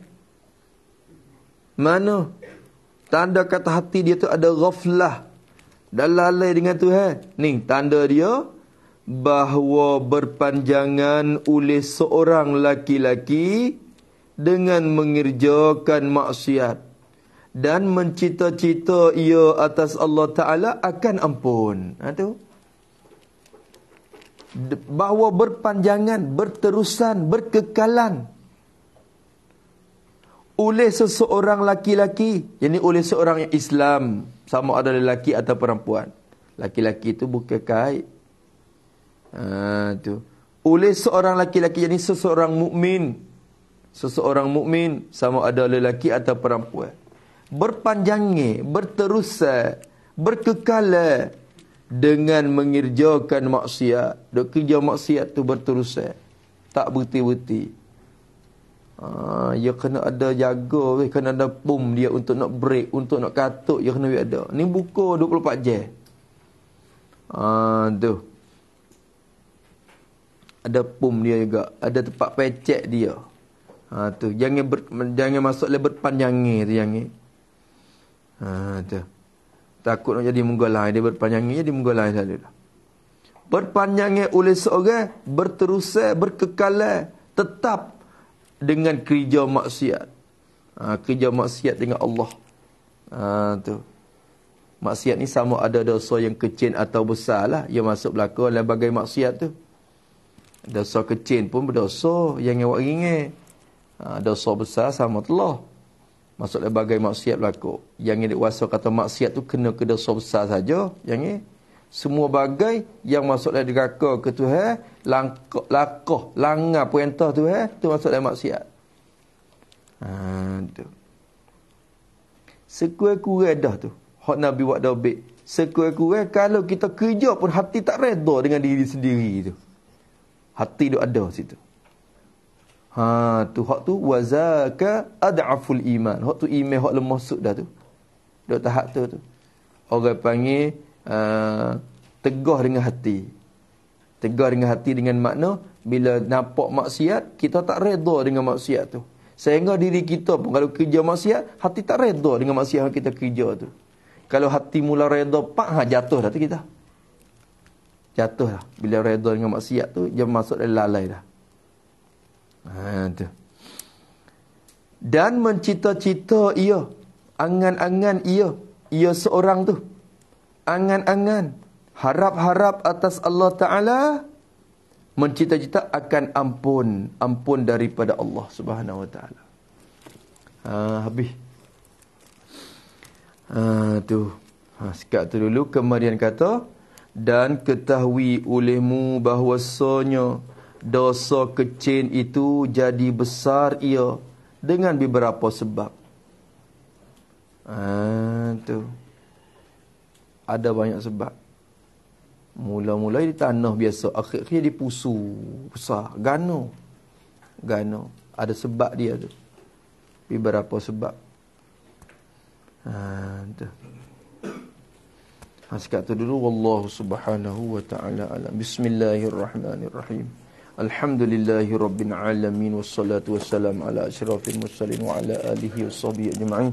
Mana? Tanda kata hati dia tu ada ghaflah dan lalai dengan Tuhan. Ni, tanda dia bahawa berpanjangan oleh seorang laki-laki dengan mengerjakan maksiat dan mencita-cita ia atas Allah Ta'ala akan ampun. Ha, tu. Bahawa berpanjangan, berterusan, berkekalan oleh seseorang laki-laki, yang ini oleh seorang yang Islam, sama ada lelaki atau perempuan. Laki-laki itu buka kait. Ha, tu. Oleh seorang laki-laki, yang ini seseorang mukmin, Seseorang mukmin sama ada lelaki atau perempuan berpanjangi, berterusan, berkekala dengan mengirjakan maksiat. Dok kerja maksiat tu berterusan. Tak berhenti-henti. Ah, ha, ya kena ada jaga, we kena ada pum dia untuk nak break, untuk nak katuk, ya kena ada. Ni buka 24 jam. Ah, tu. Ada pum dia juga, ada tempat pecek dia. Ha tu, jangan ber, jangan masuk lebat panjang ni, jangan. Ha, tu. Takut nak jadi menggolai. Dia berpanjangnya jadi menggolai selalu. Berpanjangnya oleh seorang. Berterusai. Berkekalai. Tetap. Dengan kerja maksiat. Ha, kerja maksiat dengan Allah. Ha, tu. Maksiat ni sama ada dosa yang kecil atau besar lah. Yang masuk berlaku oleh bagai maksiat tu. Dosa kecil pun berdosa. Yang awak ingat. Ha, dosa besar sama Allah. Maksudnya bagai maksiat berlaku. Yang ini wasa kata maksiat tu kena ke dosa besar saja. Yang ini semua bagai yang maksudnya diraka ke eh langkoh, lakah, langah perintah Tuhan, tu maksudnya maksiat. Ha tu. sekurang dah tu. Hak Nabi buat dah baik. Sekurang-kurang kalau kita kerja pun hati tak redha dengan diri sendiri tu. Hati duk ada situ. Ha tu hak tu wazaka ad'aful iman. Hak tu iman hak lemah sud dah tu. Dok tahap tu tu. Orang panggil uh, tegah dengan hati. Tegah dengan hati dengan makna bila nampak maksiat kita tak redha dengan maksiat tu. Sehingga diri kita pun kalau kerja maksiat hati tak redha dengan maksiat yang kita kerja tu. Kalau hati mula redha pak ha jatuh dah tu kita. Jatuh lah. Bila redha dengan maksiat tu dia masuk dalam lalai dah. Ha, Dan mencita-cita ia. Angan-angan ia. Ia seorang tu. Angan-angan. Harap-harap atas Allah Ta'ala. Mencita-cita akan ampun. Ampun daripada Allah Subhanahu Wa Ta'ala. Ha, habis. Ha, tu. Ha, sekat tu dulu. Kemudian kata. Dan ketahui olehmu bahawasanya Dosa kecil itu jadi besar ia dengan beberapa sebab. Ah tu. Ada banyak sebab. Mula-mula di tanah biasa, akhir-akhirnya di pusu, besar, gano. Gano, ada sebab dia tu. Beberapa sebab. Ah tu. Ha, tu dulu Wallahu subhanahu wa ta'ala alam Bismillahirrahmanirrahim الحمد لله رب العالمين والصلاة والسلام على أشرف المرسلين وعلى آله وصحبه أجمعين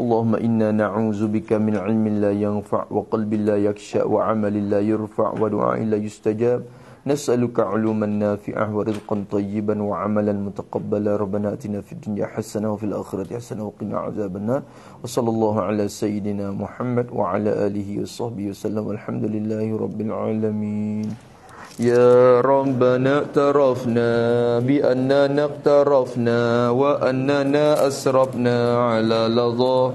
اللهم إنا نعوذ بك من علم لا ينفع وقلب لا يخشى وعمل لا يرفع ودعاء لا يستجاب نسألك علوما نافعا ورزقا طيبا وعملا متقبلا ربنا آتنا في الدنيا حسنة وفي الآخرة حسنة وقنا عذاب النار وصلى الله على سيدنا محمد وعلى آله وصحبه وسلم الحمد لله رب العالمين Ya Rabbana aqtarafna bi anna naqtarafna wa annana asrafna ala ladha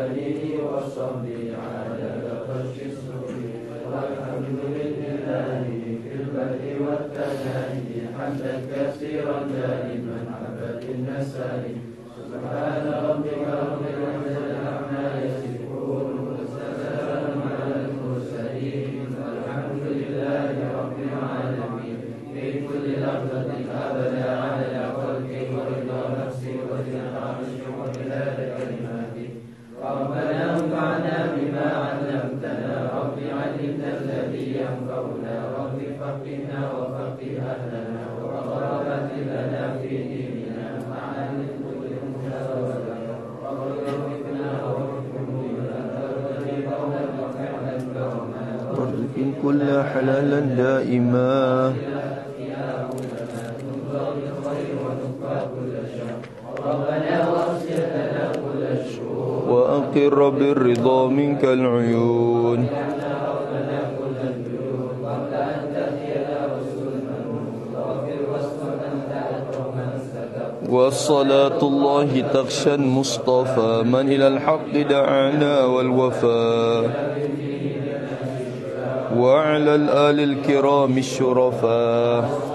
كثيرا دائما عبد النسائي سبحان مستقر بالرضا منك العيون والصلاة الله تغشى المصطفى من إلى الحق دعانا والوفاء وعلى الآل الكرام الشرفاء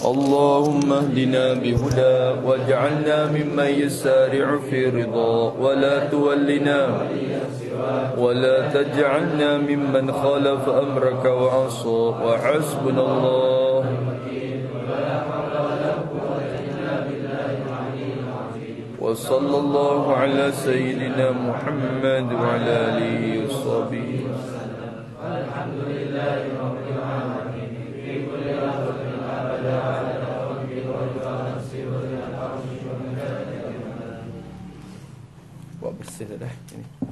اللهم اهدنا بهدى واجعلنا ممن يسارع في رضا ولا تولنا ولا تجعلنا ممن خالف أمرك وعصى وحسبنا الله وصلى الله على سيدنا محمد وعلى آله وصحبه الحمد لله رب العالمين してたいてね